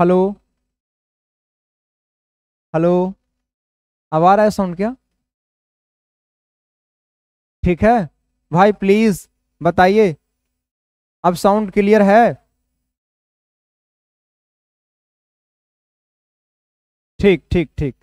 hello hello अब आ रहा है साउंड क्या ठीक है भाई प्लीज बताइए अब साउंड क्लियर है ठीक ठीक ठीक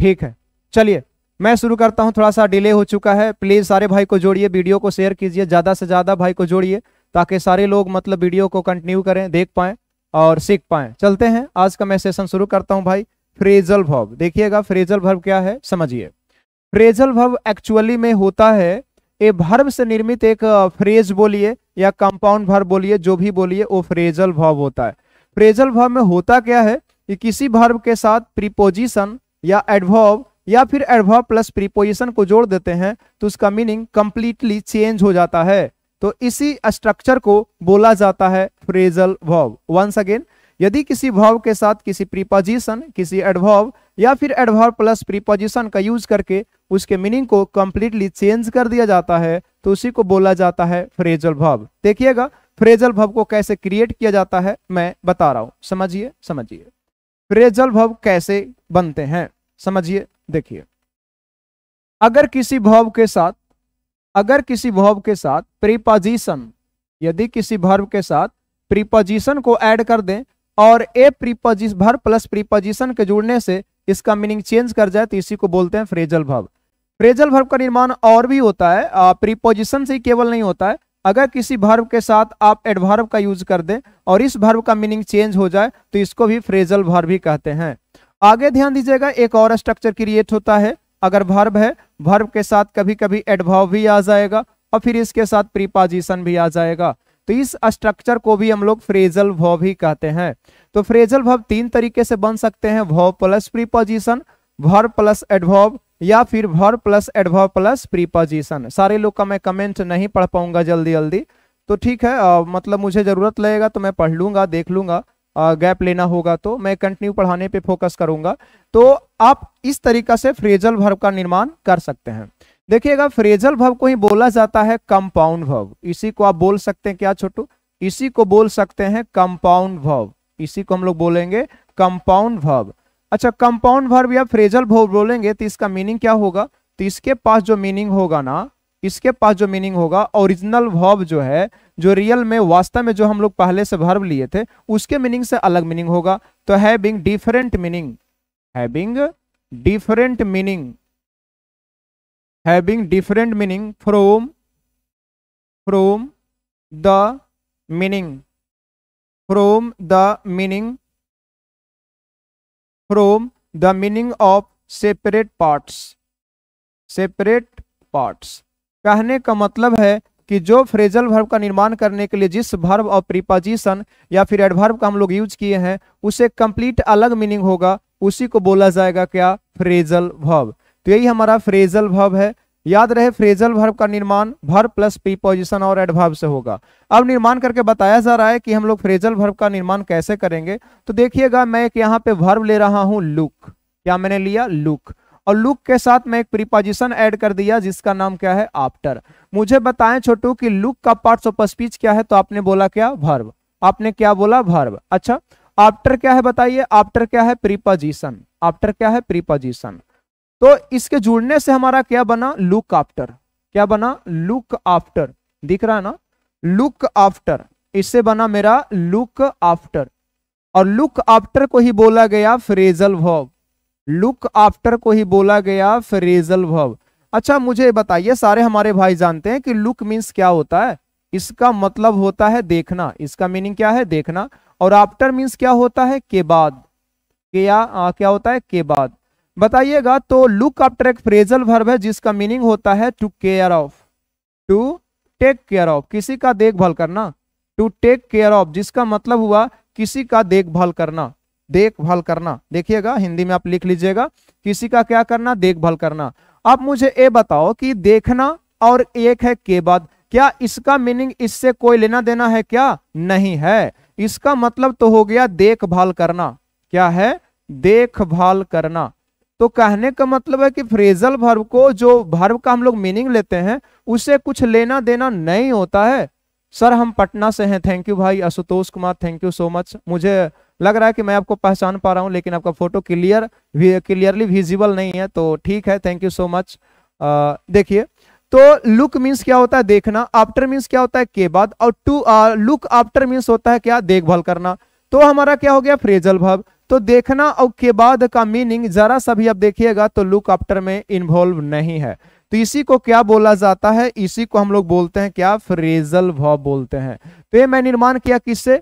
ठीक है चलिए मैं शुरू करता हूं थोड़ा सा डिले हो चुका है प्लीज सारे भाई को जोड़िए वीडियो को शेयर कीजिए ज्यादा से ज्यादा भाई को जोड़िए ताकि सारे लोग मतलब वीडियो को कंटिन्यू करें देख पाएं और सीख पाए चलते हैं आज का मैं सेशन शुरू करता हूं भाई फ्रेजल भव देखिएगा फ्रेजल भव क्या है समझिए फ्रेजल भव एक्चुअली में होता है ए भर्व से निर्मित एक फ्रेज बोलिए या कंपाउंड भर्व बोलिए जो भी बोलिए वो फ्रेजल भव होता है फ्रेजल भव में होता क्या है कि किसी भर्व के साथ प्रीपोजिशन या एडभव या फिर एडभव प्लस प्रीपोजिशन को जोड़ देते हैं तो उसका मीनिंग कंप्लीटली चेंज हो जाता है तो इसी स्ट्रक्चर को बोला जाता है फ्रेजल भाव वंस अगेन यदि किसी भाव के साथ किसी प्रीपोजिशन किसी एडभाव या फिर एडभाव प्लस प्रीपोजिशन का यूज करके उसके मीनिंग को कंप्लीटली चेंज कर दिया जाता है तो उसी को बोला जाता है फ्रेजल भाव देखिएगा फ्रेजल भाव को कैसे क्रिएट किया जाता है मैं बता रहा हूं समझिए समझिए फ्रेजल भाव कैसे बनते हैं समझिए देखिए अगर किसी भाव के साथ अगर किसी वर्ब के साथ प्रीपोजिशन यदि किसी वर्ब के साथ प्रीपोजिशन को ऐड कर दें और ए प्रीपोजिश भर प्लस प्रीपोजिशन के जुड़ने से इसका मीनिंग चेंज कर जाए तो इसी को बोलते हैं फ्रेजल भर्व फ्रेजल भर्व का निर्माण और भी होता है प्रीपोजिशन से ही केवल नहीं होता है अगर किसी भर्व के साथ आप एडभर्व का यूज कर दें और इस भर्व का मीनिंग चेंज हो जाए तो इसको भी फ्रेजल भर्व भी कहते हैं आगे ध्यान दीजिएगा एक और स्ट्रक्चर क्रिएट होता है अगर भर्व है भर्व के साथ कभी कभी एडभाव भी आ जाएगा और फिर इसके साथ प्रीपाजिशन भी आ जाएगा तो इस स्ट्रक्चर को भी हम लोग फ्रेजल भव ही कहते हैं तो फ्रेजल भव तीन तरीके से बन सकते हैं भव प्लस प्रीपोजिशन भर प्लस एडभव या फिर भर प्लस एडभव प्लस प्रीपोजिशन सारे लोग का मैं कमेंट नहीं पढ़ पाऊंगा जल्दी जल्दी तो ठीक है आ, मतलब मुझे ज़रूरत लगेगा तो मैं पढ़ लूंगा देख लूंगा गैप लेना होगा तो मैं कंटिन्यू पढ़ाने पे फोकस करूंगा तो आप इस तरीका से फ्रेजल भर्व का निर्माण कर सकते हैं देखिएगा फ्रेजल भव को ही बोला जाता है कंपाउंड भव इसी को आप बोल सकते हैं क्या छोटू इसी को बोल सकते हैं कंपाउंड भव इसी को हम लोग बोलेंगे कंपाउंड भव अच्छा कंपाउंड भर्व या फ्रेजल भव बोलेंगे तो इसका मीनिंग क्या होगा तो इसके पास जो मीनिंग होगा ना इसके पास जो मीनिंग होगा ओरिजिनल वर्ब जो है जो रियल में वास्तव में जो हम लोग पहले से वर्ब लिए थे उसके मीनिंग से अलग मीनिंग होगा तो having different meaning having different meaning having different meaning from from the meaning from the meaning from the meaning of separate parts separate parts कहने का मतलब है कि जो फ्रेजल भर्व का निर्माण करने के लिए जिस भर्व और प्रिपोजिशन या फिर एडभर्व का हम लोग यूज किए हैं उसे कंप्लीट अलग मीनिंग होगा उसी को बोला जाएगा क्या फ्रेजल भर्व तो यही हमारा फ्रेजल भर्व है याद रहे फ्रेजल भर्व का निर्माण भर्व प्लस प्रीपोजिशन और एडभर्व से होगा अब निर्माण करके बताया जा रहा है कि हम लोग फ्रेजल भर्व का निर्माण कैसे करेंगे तो देखिएगा मैं एक यहाँ पे भर्व ले रहा हूँ लुक क्या मैंने लिया लुक और लुक के साथ मैं एक प्रीपोजिशन ऐड कर दिया जिसका नाम क्या है आफ्टर मुझे बताएं छोटू कि लुक का पार्ट ऑफ स्पीच क्या है तो आपने बोला क्या भर्व आपने क्या बोला भर्व अच्छा आफ्टर क्या है बताइए आफ्टर क्या है प्रीपोजिशन आफ्टर क्या है प्रीपोजिशन तो इसके जुड़ने से हमारा क्या बना लुक आफ्टर क्या बना लुक आफ्टर दिख रहा है ना लुक आफ्टर इससे बना मेरा लुक आफ्टर और लुक आफ्टर को ही बोला गया फ्रेजल वर्ब लुक आफ्टर को ही बोला गया फ्रेजल भव अच्छा मुझे बताइए सारे हमारे भाई जानते हैं कि लुक मीन्स क्या होता है इसका मतलब होता है देखना इसका मीनिंग क्या है देखना और आफ्टर मीन्स क्या होता है के बाद क्या आ, क्या होता है के बाद बताइएगा तो लुक आफ्टर एक फ्रेजल भर्व है जिसका मीनिंग होता है to care of to take care of किसी का देखभाल करना टू टेक केयर ऑफ जिसका मतलब हुआ किसी का देखभाल करना देखभाल करना देखिएगा हिंदी में आप लिख लीजिएगा किसी का क्या करना देखभाल करना अब मुझे ये बताओ कि देखना और एक है के बाद क्या इसका मीनिंग इससे कोई लेना देना है क्या नहीं है इसका मतलब तो हो गया देखभाल करना क्या है देखभाल करना तो कहने का मतलब है कि फ्रेजल भर्व को जो भर्व का हम लोग मीनिंग लेते हैं उसे कुछ लेना देना नहीं होता है सर हम पटना से हैं थैंक यू भाई Ashutosh Kumar thank you so much मुझे लग रहा है कि मैं आपको पहचान पा रहा हूँ लेकिन आपका फोटो क्लियर क्लियरली विजिबल नहीं है तो ठीक है थैंक यू सो मच देखिए तो लुक मीन्स क्या होता है देखना आफ्टर मीन्स क्या होता है के बाद और टू लुक आफ्टर मीन्स होता है क्या देखभाल करना तो हमारा क्या हो गया फ्रेजल भाव तो देखना और के बाद का मीनिंग जरा सा भी आप देखिएगा तो लुक आफ्टर में इन्वॉल्व नहीं है तो इसी को क्या बोला जाता है इसी को हम लोग बोलते हैं क्या फ्रेजल भाव बोलते हैं तो ये मैं निर्माण किया किससे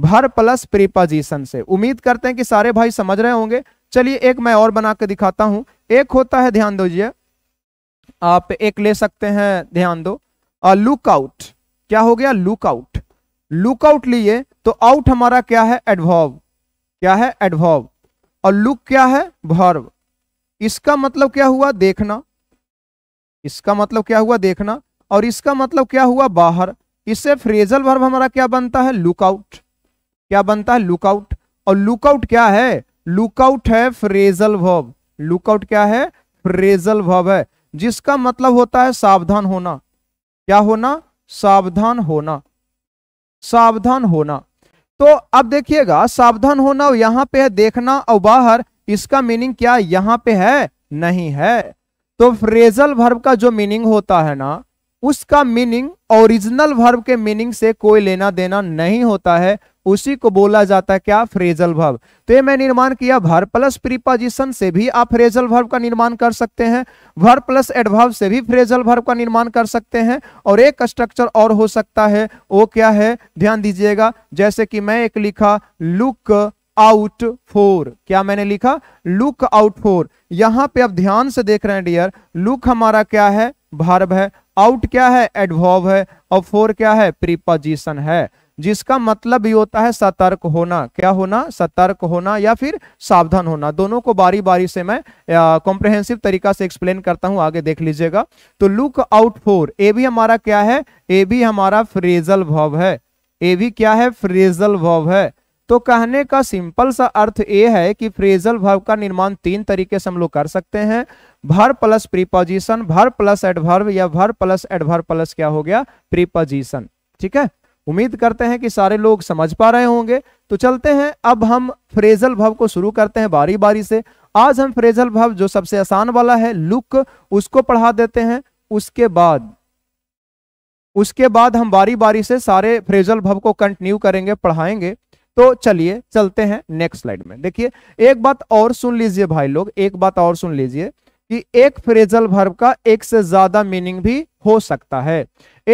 भर प्लस प्रीपोजिशन से उम्मीद करते हैं कि सारे भाई समझ रहे होंगे चलिए एक मैं और बना के दिखाता हूं एक होता है ध्यान दीजिए आप एक ले सकते हैं ध्यान दो लुकआउट क्या हो गया लुकआउट लुकआउट लिए तो आउट हमारा क्या है एडवॉर्व क्या है एडवॉर्व और लुक क्या है भर्व इसका मतलब क्या हुआ देखना इसका मतलब क्या हुआ देखना और इसका मतलब क्या हुआ बाहर इससे फ्रेजल भर्व हमारा क्या बनता है लुकआउट क्या बनता है लुकआउट और लुकआउट क्या है लुकआउट है फ्रेजल वर्ब लुकआउट क्या है फ्रेजल वर्ब है जिसका मतलब होता है सावधान होना क्या होना सावधान होना सावधान होना तो अब देखिएगा सावधान होना यहां पे है देखना और बाहर इसका मीनिंग क्या यहां पे है नहीं है तो फ्रेजल वर्ब का जो मीनिंग होता है ना उसका मीनिंग ओरिजिनल वर्ब के मीनिंग से कोई लेना देना नहीं होता है उसी को बोला जाता है क्या फ्रेजल वर्ब तो ये मैं निर्माण किया भर प्लस प्रीपोजिशन से भी आप फ्रेजल वर्ब का निर्माण कर सकते हैं भर प्लस एडवर्ब से भी फ्रेजल वर्ब का निर्माण कर सकते हैं और एक स्ट्रक्चर और हो सकता है वो क्या है ध्यान दीजिएगा जैसे कि मैं एक लिखा लुक आउट फोर क्या मैंने लिखा लुक आउट फोर यहां पे आप ध्यान से देख रहे हैं डियर लुक हमारा क्या है भर्ब है आउट क्या है एडवॉव है और फोर क्या है प्रीपोजिशन है जिसका मतलब ये होता है सतर्क होना क्या होना सतर्क होना या फिर सावधान होना दोनों को बारी बारी से मैं कॉम्प्रहेंसिव तरीका से एक्सप्लेन करता हूं आगे देख लीजिएगा तो लुक आउट फोर ए भी हमारा क्या है ए भी हमारा फ्रेजल भव है ए भी क्या है फ्रेजल भव है तो कहने का सिंपल सा अर्थ ये है कि फ्रेजल भाव का निर्माण तीन तरीके से हम लोग कर सकते हैं verb plus preposition verb plus adverb या भर प्लस एडभर्व प्लस क्या हो गया प्रीपोजिशन ठीक है उम्मीद करते हैं कि सारे लोग समझ पा रहे होंगे तो चलते हैं अब हम फ्रेजल भव को शुरू करते हैं बारी बारी से आज हम फ्रेजल भव जो सबसे आसान वाला है लुक उसको पढ़ा देते हैं उसके बाद उसके बाद हम बारी बारी से सारे फ्रेजल भव को कंटिन्यू करेंगे पढ़ाएंगे तो चलिए चलते हैं नेक्स्ट स्लाइड में देखिए एक बात और सुन लीजिए भाई लोग एक बात और सुन लीजिए कि एक फ्रेजल भर्व का एक से ज्यादा मीनिंग भी हो सकता है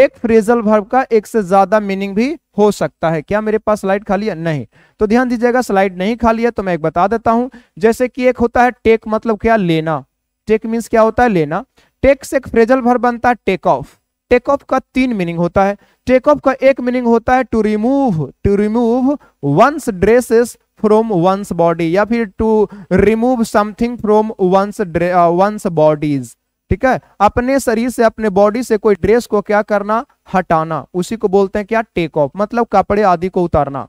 एक फ्रेजल भर्व का एक से ज्यादा मीनिंग भी हो सकता है क्या मेरे पास स्लाइड खाली है नहीं तो ध्यान दीजिएगा स्लाइड नहीं खाली है तो मैं एक बता देता हूं जैसे कि एक होता है टेक मतलब क्या लेना टेक मीन्स क्या होता है लेना टेक से एक फ्रेजल भर्व बनता है टेक ऑफ टेक ऑफ का तीन मीनिंग होता है टेक ऑफ का एक मीनिंग होता है to remove to remove one's dresses from one's body या फिर to remove something from one's one's bodies ठीक है अपने शरीर से अपने बॉडी से कोई ड्रेस को क्या करना हटाना उसी को बोलते हैं क्या टेक ऑफ मतलब कपड़े आदि को उतारना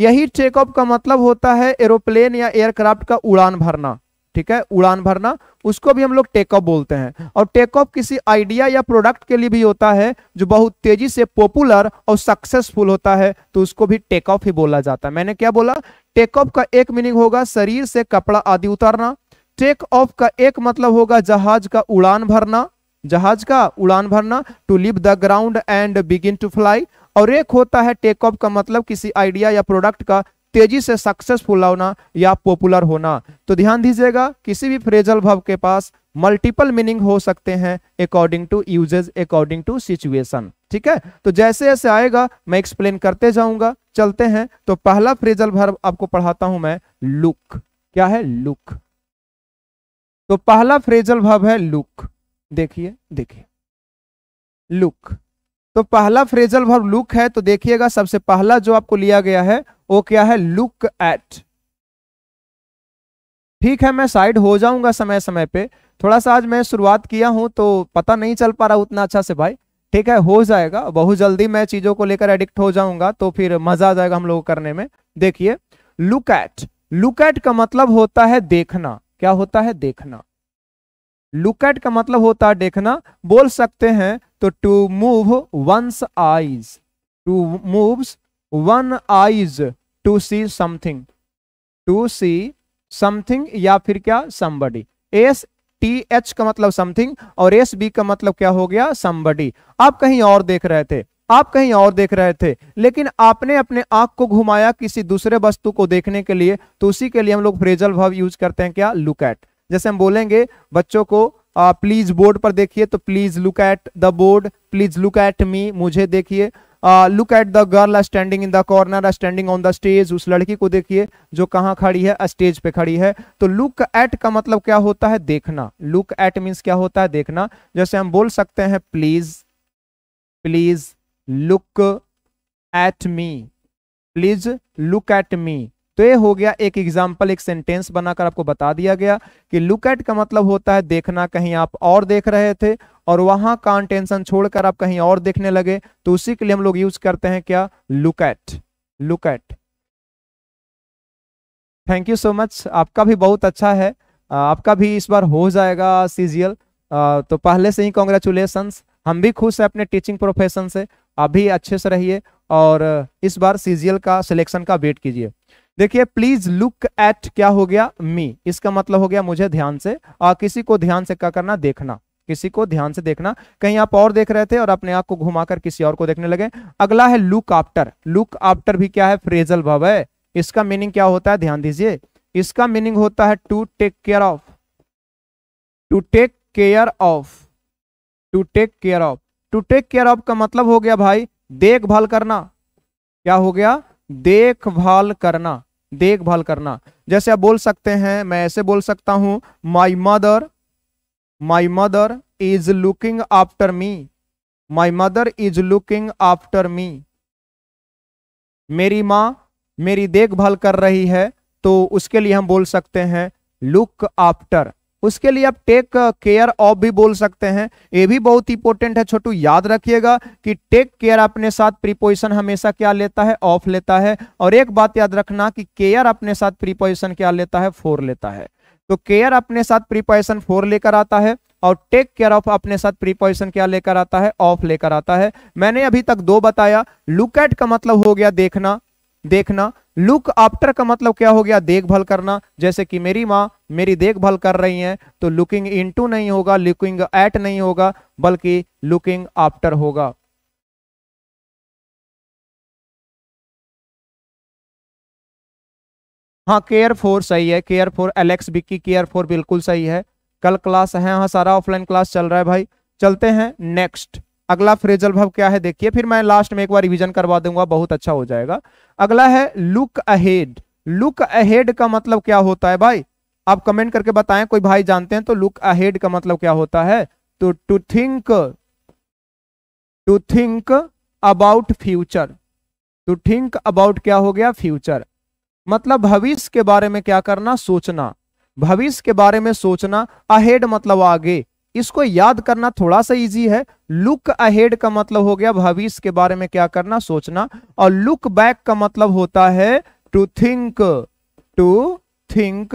यही टेक ऑफ का मतलब होता है एरोप्लेन या एयरक्राफ्ट का उड़ान भरना ठीक है उड़ान भरना उसको भी हम लोग टेक ऑफ बोलते हैं और टेक ऑफ किसी आइडिया या प्रोडक्ट के लिए भी होता है जो बहुत तेजी से पॉपुलर और सक्सेसफुल होता है तो उसको भी टेक ऑफ ही बोला जाता है मैंने क्या बोला टेक ऑफ का एक मीनिंग होगा शरीर से कपड़ा आदि उतारना टेक ऑफ का एक मतलब होगा जहाज का उड़ान भरना जहाज का उड़ान भरना to leave the ground and begin to fly और एक होता है टेक ऑफ का मतलब किसी आइडिया या प्रोडक्ट का तेजी से सक्सेसफुल होना या पॉपुलर होना तो ध्यान दीजिएगा किसी भी फ्रेजल भव के पास मल्टीपल मीनिंग हो सकते हैं according to usages according to situation ठीक है तो जैसे जैसे आएगा मैं एक्सप्लेन करते जाऊंगा चलते हैं तो पहला फ्रेजल भर्व आपको पढ़ाता हूं मैं लुक क्या है लुक तो पहला फ्रेजल भर्व है लुक देखिए देखिए लुक तो पहला फ्रेजल वर्ब लुक है तो देखिएगा सबसे पहला जो आपको लिया गया है वो क्या है लुक एट ठीक है मैं साइड हो जाऊंगा समय समय पे थोड़ा सा आज मैं शुरुआत किया हूं तो पता नहीं चल पा रहा उतना अच्छा से भाई ठीक है हो जाएगा बहुत जल्दी मैं चीजों को लेकर एडिक्ट हो जाऊंगा तो फिर मजा आ जाएगा हम लोग करने में देखिए लुक एट लुक एट का मतलब होता है देखना क्या होता है देखना लुक एट का मतलब होता है देखना बोल सकते हैं तो to move one's eyes to move one eyes to see something to see something या फिर क्या समबडी एस टी एच का मतलब समथिंग और एस बी का मतलब क्या हो गया समबडी आप कहीं और देख रहे थे आप कहीं और देख रहे थे लेकिन आपने अपने आंख को घुमाया किसी दूसरे वस्तु को देखने के लिए तो उसी के लिए हम लोग फ्रेजल भाव यूज करते हैं क्या लुक एट जैसे हम बोलेंगे बच्चों को प्लीज बोर्ड पर देखिए तो please look at the board please look at me मुझे देखिए look at the girl standing in the corner standing on the stage उस लड़की को देखिए जो कहाँ खड़ी है स्टेज पे खड़ी है तो लुक एट का मतलब क्या होता है देखना लुक एट मीन्स क्या होता है देखना जैसे हम बोल सकते हैं please please look at me please look at me तो ये हो गया एक एग्जाम्पल एक सेंटेंस बनाकर आपको बता दिया गया कि लुक एट का मतलब होता है देखना कहीं आप और देख रहे थे और वहां का टेंशन छोड़कर आप कहीं और देखने लगे तो उसी के लिए हम लोग यूज करते हैं क्या look at look at thank you so much आपका भी बहुत अच्छा है आपका भी इस बार हो जाएगा सीजियल तो पहले से ही कॉन्ग्रेचुलेसन्स हम भी खुश हैं अपने टीचिंग प्रोफेशन से अभी अच्छे से रहिए और इस बार सीजियल का सिलेक्शन का वेट कीजिए देखिए प्लीज लुक एट क्या हो गया मी इसका मतलब हो गया मुझे ध्यान से और किसी को ध्यान से क्या करना देखना किसी को ध्यान से देखना कहीं आप और देख रहे थे और अपने आप को घुमाकर किसी और को देखने लगे अगला है लुक आफ्टर लुक आफ्टर भी क्या है फ्रेजल भव है इसका मीनिंग क्या होता है ध्यान दीजिए इसका मीनिंग होता है to take care of to take care of to take care of to take care of का मतलब हो गया भाई देखभाल करना क्या हो गया देखभाल करना देखभाल करना जैसे आप बोल सकते हैं मैं ऐसे बोल सकता हूं my mother my mother is looking after me my mother is looking after me मेरी माँ मेरी देखभाल कर रही है तो उसके लिए हम बोल सकते हैं लुक आफ्टर उसके लिए आप टेक केयर ऑफ भी बोल सकते हैं ये भी बहुत इंपॉर्टेंट है छोटू याद रखिएगा कि टेक केयर अपने साथ प्रीपोजिशन हमेशा क्या लेता है ऑफ लेता है और एक बात याद रखना कि केयर अपने साथ प्रीपोजिशन क्या लेता है फोर लेता है तो केयर अपने साथ प्रीपोजिशन फोर लेकर आता है और टेक केयर ऑफ अपने साथ प्रीपोजिशन क्या लेकर आता है ऑफ लेकर आता है मैंने अभी तक दो बताया लुक एट का मतलब हो गया देखना देखना लुक आफ्टर का मतलब क्या हो गया देखभाल करना जैसे कि मेरी माँ मेरी देखभाल कर रही हैं तो लुकिंग इनटू नहीं होगा लुकिंग एट नहीं होगा बल्कि लुकिंग आफ्टर होगा हाँ केयर फोर सही है care for Alex Bikki care for बिल्कुल सही है कल क्लास है हाँ सारा ऑफलाइन क्लास चल रहा है भाई चलते हैं नेक्स्ट अगला फ्रेजल भाव क्या है देखिए फिर मैं लास्ट में एक बार रिवीजन करवा दूंगा बहुत अच्छा हो जाएगा अगला है लुक अहेड लुक अहेड का मतलब क्या होता है भाई आप कमेंट करके बताएं कोई भाई जानते हैं तो लुक अहेड का मतलब क्या होता है तो to think to think about future to think about क्या हो गया फ्यूचर मतलब भविष्य के बारे में क्या करना सोचना भविष्य के बारे में सोचना अहेड मतलब आगे इसको याद करना थोड़ा सा इजी है लुक अहेड का मतलब हो गया भविष्य के बारे में क्या करना सोचना और लुक बैक का मतलब होता है to think to think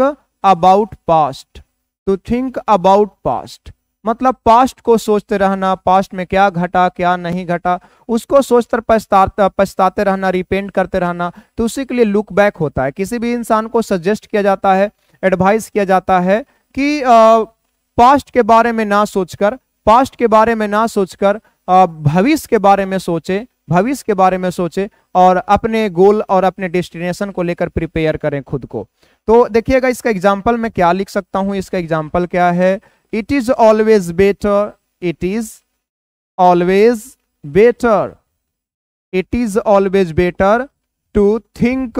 about past to think about past मतलब पास्ट को सोचते रहना पास्ट में क्या घटा क्या नहीं घटा उसको सोचकर पछताता पछताते रहना रिपेंट करते रहना तो उसी के लिए लुक बैक होता है किसी भी इंसान को सजेस्ट किया जाता है एडवाइस किया जाता है कि आ, पास्ट के बारे में ना सोचकर पास्ट के बारे में ना सोचकर भविष्य के बारे में सोचे भविष्य के बारे में सोचे और अपने गोल और अपने डेस्टिनेशन को लेकर प्रिपेयर करें खुद को तो देखिएगा इसका एग्जाम्पल मैं क्या लिख सकता हूं इसका एग्जाम्पल क्या है it is always better it is always better it is always better to think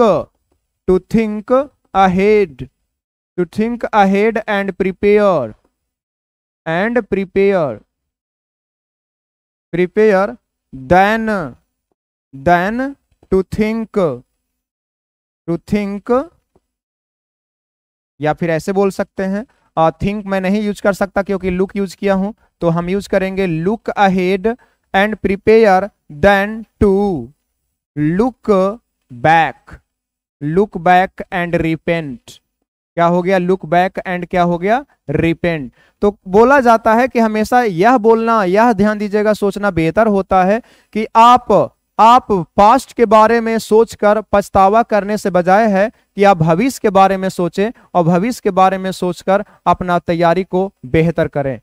to think ahead to think ahead and prepare and prepare prepare then then to think to think या फिर ऐसे बोल सकते हैं think मैं नहीं use कर सकता क्योंकि लुक यूज किया हूं तो हम यूज करेंगे look ahead and prepare then to look back look back and repent क्या हो गया लुक बैक एंड क्या हो गया रिपेंट तो बोला जाता है कि हमेशा यह बोलना यह ध्यान दीजिएगा सोचना बेहतर होता है कि आप आप पास्ट के बारे में सोचकर पछतावा करने से बजाय है कि आप भविष्य के बारे में सोचें और भविष्य के बारे में सोचकर अपना तैयारी को बेहतर करें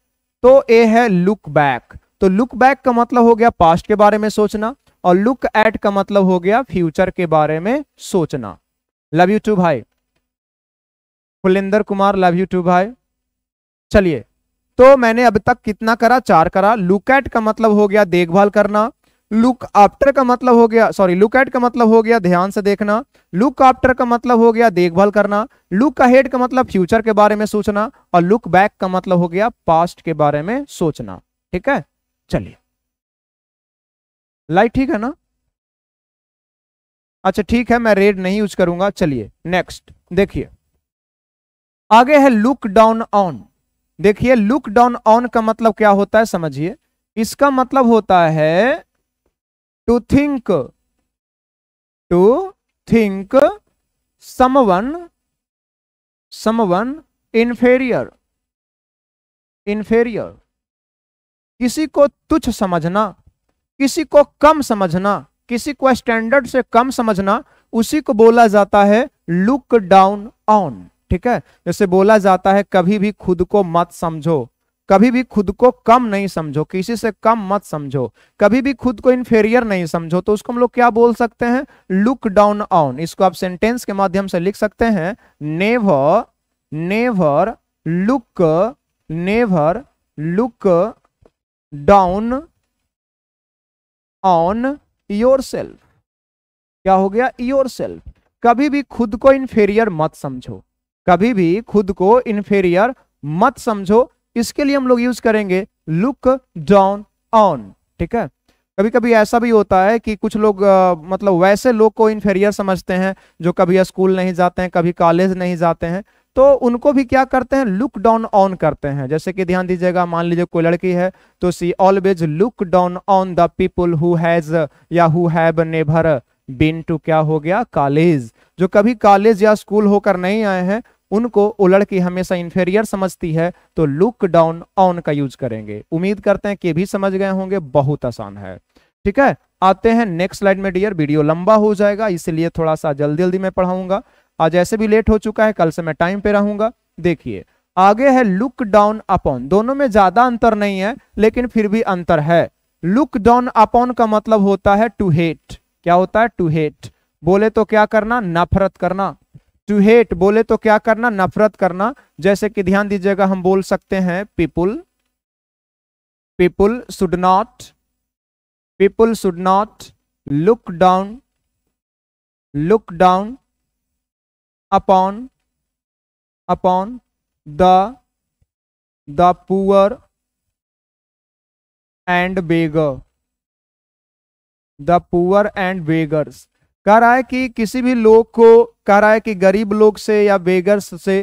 तो ये है लुक बैक तो लुक बैक का मतलब हो गया पास्ट के बारे में सोचना और लुक एट का मतलब हो गया फ्यूचर के बारे में सोचना लव यू टू भाई Phulendar Kumar love you too भाई चलिए तो मैंने अब तक कितना करा चार करा लुक एट का मतलब हो गया देखभाल करना लुक आफ्टर का मतलब हो गया सॉरी लुक एट का मतलब हो गया ध्यान से देखना लुक आफ्टर का मतलब हो गया देखभाल करना लुक अहेड का मतलब फ्यूचर के बारे में सोचना और लुक बैक का मतलब हो गया पास्ट के बारे में सोचना ठीक है चलिए लाइट ठीक है ना अच्छा ठीक है मैं रेड नहीं यूज करूंगा चलिए नेक्स्ट देखिए आगे है लुक डाउन ऑन देखिए लुक डाउन ऑन का मतलब क्या होता है समझिए इसका मतलब होता है to think to think someone someone inferior inferior किसी को तुच्छ समझना किसी को कम समझना किसी को स्टैंडर्ड से कम समझना उसी को बोला जाता है लुक डाउन ऑन ठीक है जैसे बोला जाता है कभी भी खुद को मत समझो कभी भी खुद को कम नहीं समझो किसी से कम मत समझो कभी भी खुद को इन्फेरियर नहीं समझो तो उसको हम लोग क्या बोल सकते हैं लुक डाउन ऑन इसको आप सेंटेंस के माध्यम से लिख सकते हैं never never look never look down on yourself क्या हो गया योर कभी भी खुद को इन्फेरियर मत समझो कभी भी खुद को इनफेरियर मत समझो इसके लिए हम लोग यूज करेंगे लुक डाउन ऑन ठीक है कभी कभी ऐसा भी होता है कि कुछ लोग आ, मतलब वैसे लोग को इन्फेरियर समझते हैं जो कभी स्कूल नहीं जाते हैं कभी कॉलेज नहीं जाते हैं तो उनको भी क्या करते हैं लुक डाउन ऑन करते हैं जैसे कि ध्यान दीजिएगा मान लीजिए कोई लड़की है तो she always look down on the people who has या who have never been to क्या हो गया कॉलेज जो कभी कॉलेज या स्कूल होकर नहीं आए हैं उनको वो लड़की हमेशा इन्फेरियर समझती है तो लुक डाउन ऑन का यूज करेंगे उम्मीद करते हैं कि भी समझ गए होंगे बहुत आसान है ठीक है आते हैं नेक्स्ट स्लाइड में डियर वीडियो लंबा हो जाएगा इसलिए थोड़ा सा जल्दी जल्दी मैं पढ़ाऊंगा आज ऐसे भी लेट हो चुका है कल से मैं टाइम पे रहूंगा देखिए आगे है लुक डाउन अपॉन दोनों में ज्यादा अंतर नहीं है लेकिन फिर भी अंतर है लुक डाउन अपॉन का मतलब होता है टू हेट क्या होता है टू हेट बोले तो क्या करना नफरत करना टू हेट बोले तो क्या करना नफरत करना जैसे कि ध्यान दीजिएगा हम बोल सकते हैं people people should not people should not look down look down upon upon the the poor and beggar the poor and beggars कह रहा है कि किसी भी लोग को कह रहा है कि गरीब लोग से या बेगर्स से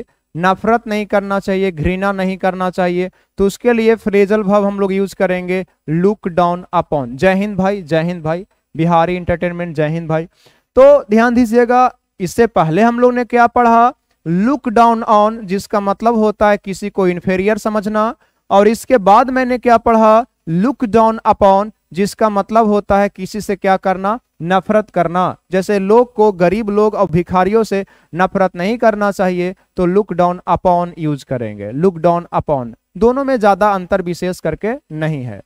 नफरत नहीं करना चाहिए घृणा नहीं करना चाहिए तो उसके लिए फ्रेजल भाव हम लोग यूज करेंगे लुक डाउन अपॉन जय हिंद भाई जय हिंद भाई बिहारी इंटरटेनमेंट जय हिंद भाई तो ध्यान दीजिएगा इससे पहले हम लोग ने क्या पढ़ा लुक डाउन ऑन जिसका मतलब होता है किसी को इन्फेरियर समझना और इसके बाद मैंने क्या पढ़ा लुक डाउन अपॉन जिसका मतलब होता है किसी से क्या करना नफरत करना जैसे लोग को गरीब लोग और भिखारियों से नफरत नहीं करना चाहिए तो लुक डाउन अपॉन यूज करेंगे लुक डाउन अपॉन दोनों में ज्यादा अंतर विशेष करके नहीं है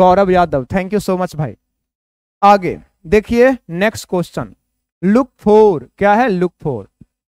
Gaurav Yadav thank you so much भाई आगे देखिए नेक्स्ट क्वेश्चन लुक फोर क्या है लुक फोर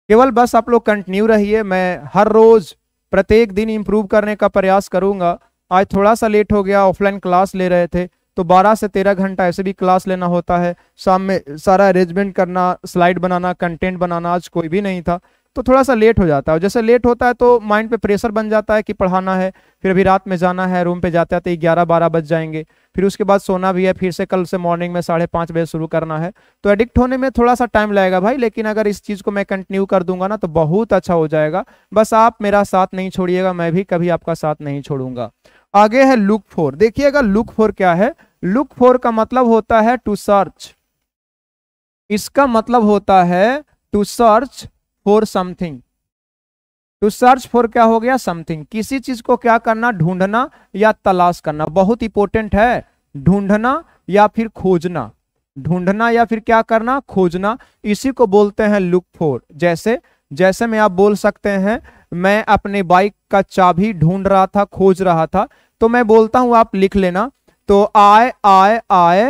केवल बस आप लोग कंटिन्यू रहिए मैं हर रोज प्रत्येक दिन इंप्रूव करने का प्रयास करूंगा आज थोड़ा सा लेट हो गया ऑफलाइन क्लास ले रहे थे तो 12 से 13 घंटा ऐसे भी क्लास लेना होता है शाम में सारा अरेंजमेंट करना स्लाइड बनाना कंटेंट बनाना आज कोई भी नहीं था तो थोड़ा सा लेट हो जाता है और जैसे लेट होता है तो माइंड पे प्रेशर बन जाता है कि पढ़ाना है फिर अभी रात में जाना है रूम पे जाते आते ग्यारह बारह बज जाएंगे फिर उसके बाद सोना भी है फिर से कल से मॉर्निंग में साढ़े पाँच बजे शुरू करना है तो एडिक्ट होने में थोड़ा सा टाइम लगेगा भाई लेकिन अगर इस चीज़ को मैं कंटिन्यू कर दूंगा ना तो बहुत अच्छा हो जाएगा बस आप मेरा साथ नहीं छोड़िएगा मैं भी कभी आपका साथ नहीं छोड़ूंगा आगे है लुक फोर देखिएगा लुक फोर क्या है लुक फोर का मतलब होता है टू सर्च इसका मतलब होता है to search for something to search for क्या हो गया समथिंग किसी चीज को क्या करना ढूंढना या तलाश करना बहुत इंपॉर्टेंट है ढूंढना या फिर खोजना ढूंढना या फिर क्या करना खोजना इसी को बोलते हैं लुक फॉर जैसे जैसे मैं आप बोल सकते हैं मैं अपने बाइक का चाबी ढूंढ रहा था खोज रहा था तो मैं बोलता हूं आप लिख लेना तो I I I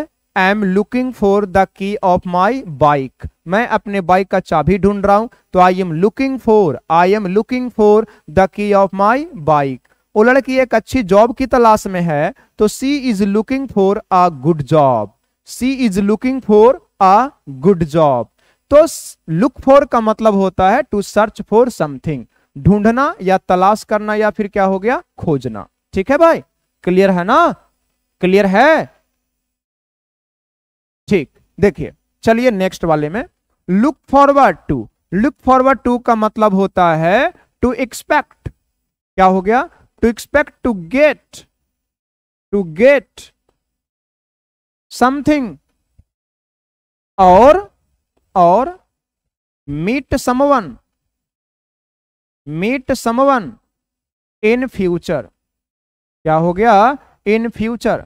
am looking for the key of my bike मैं अपने बाइक का चाबी ढूंढ रहा हूं तो I am looking for I am looking for the key of my bike वो लड़की एक अच्छी जॉब की तलाश में है तो she is looking for a good job she is looking for a good job तो लुक फॉर का मतलब होता है टू सर्च फॉर समथिंग ढूंढना या तलाश करना या फिर क्या हो गया खोजना ठीक है भाई क्लियर है ना क्लियर है ठीक देखिए चलिए नेक्स्ट वाले में look forward to look forward to का मतलब होता है टू एक्सपेक्ट क्या हो गया to expect to get to get something और और meet someone meet someone in future क्या हो गया इन फ्यूचर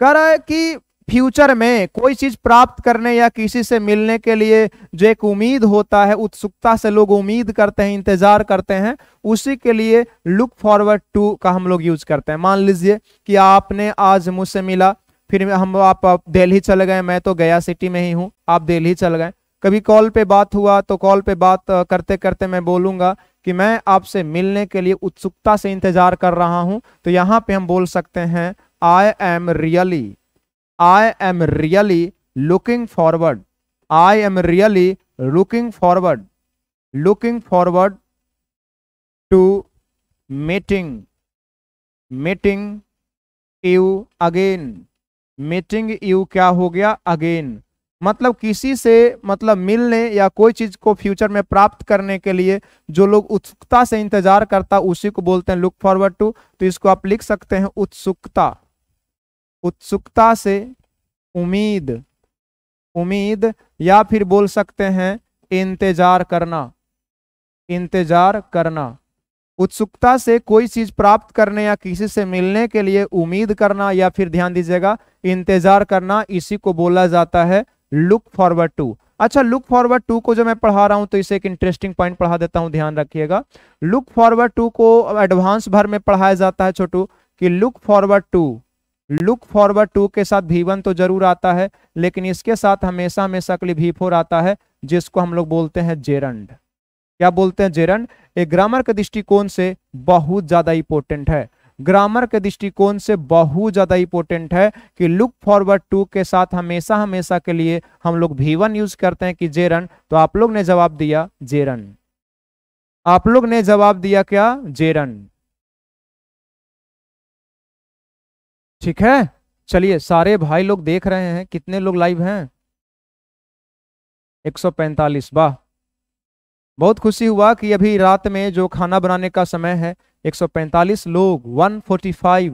कर कि फ्यूचर में कोई चीज प्राप्त करने या किसी से मिलने के लिए जो एक उम्मीद होता है उत्सुकता से लोग उम्मीद करते हैं इंतजार करते हैं उसी के लिए लुक फॉरवर्ड टू का हम लोग यूज करते हैं मान लीजिए कि आपने आज मुझसे मिला फिर हम आप, दिल्ली चले गए मैं तो गया सिटी में ही हूँ आप दिल्ली चल गए कभी कॉल पे बात हुआ तो कॉल पे बात करते करते मैं बोलूंगा कि मैं आपसे मिलने के लिए उत्सुकता से इंतजार कर रहा हूँ तो यहाँ पे हम बोल सकते हैं I am really I am really looking forward I am really looking forward looking forward to meeting meeting you again meeting you क्या हो गया अगेन मतलब किसी से मतलब मिलने या कोई चीज़ को फ्यूचर में प्राप्त करने के लिए जो लोग उत्सुकता से इंतजार करता उसी को बोलते हैं लुक फॉरवर्ड टू तो इसको आप लिख सकते हैं उत्सुकता उत्सुकता से उम्मीद उम्मीद या फिर बोल सकते हैं इंतजार करना इंतजार करना उत्सुकता से कोई चीज प्राप्त करने या किसी से मिलने के लिए उम्मीद करना या फिर ध्यान दीजिएगा इंतजार करना इसी को बोला जाता है लुक फॉरवर्ड टू अच्छा लुक फॉरवर्ड टू को जो मैं पढ़ा रहा हूं तो इसे एक इंटरेस्टिंग पॉइंट पढ़ा देता हूं ध्यान रखिएगा लुक फॉरवर्ड टू को एडवांस भर में पढ़ाया जाता है छोटू कि look forward to look forward to के साथ भी वन तो जरूर आता है लेकिन इसके साथ हमेशा हमेशा के लिए भी फोर आता है जिसको हम लोग बोलते हैं जेरंड क्या बोलते हैं जेरंड ये ग्रामर के दृष्टिकोण से बहुत ज्यादा इंपोर्टेंट है ग्रामर के दृष्टिकोण से बहुत ज़्यादा इंपॉर्टेंट है कि लुक फॉरवर्ड टू के साथ हमेशा हमेशा के लिए हम लोग भी वन यूज करते हैं कि जेरन तो आप लोग ने जवाब दिया जेरन आप लोग ने जवाब दिया क्या जेरन ठीक है चलिए सारे भाई लोग देख रहे हैं कितने लोग लाइव हैं 145 वाह बहुत खुशी हुआ कि अभी रात में जो खाना बनाने का समय है 145 लोग 145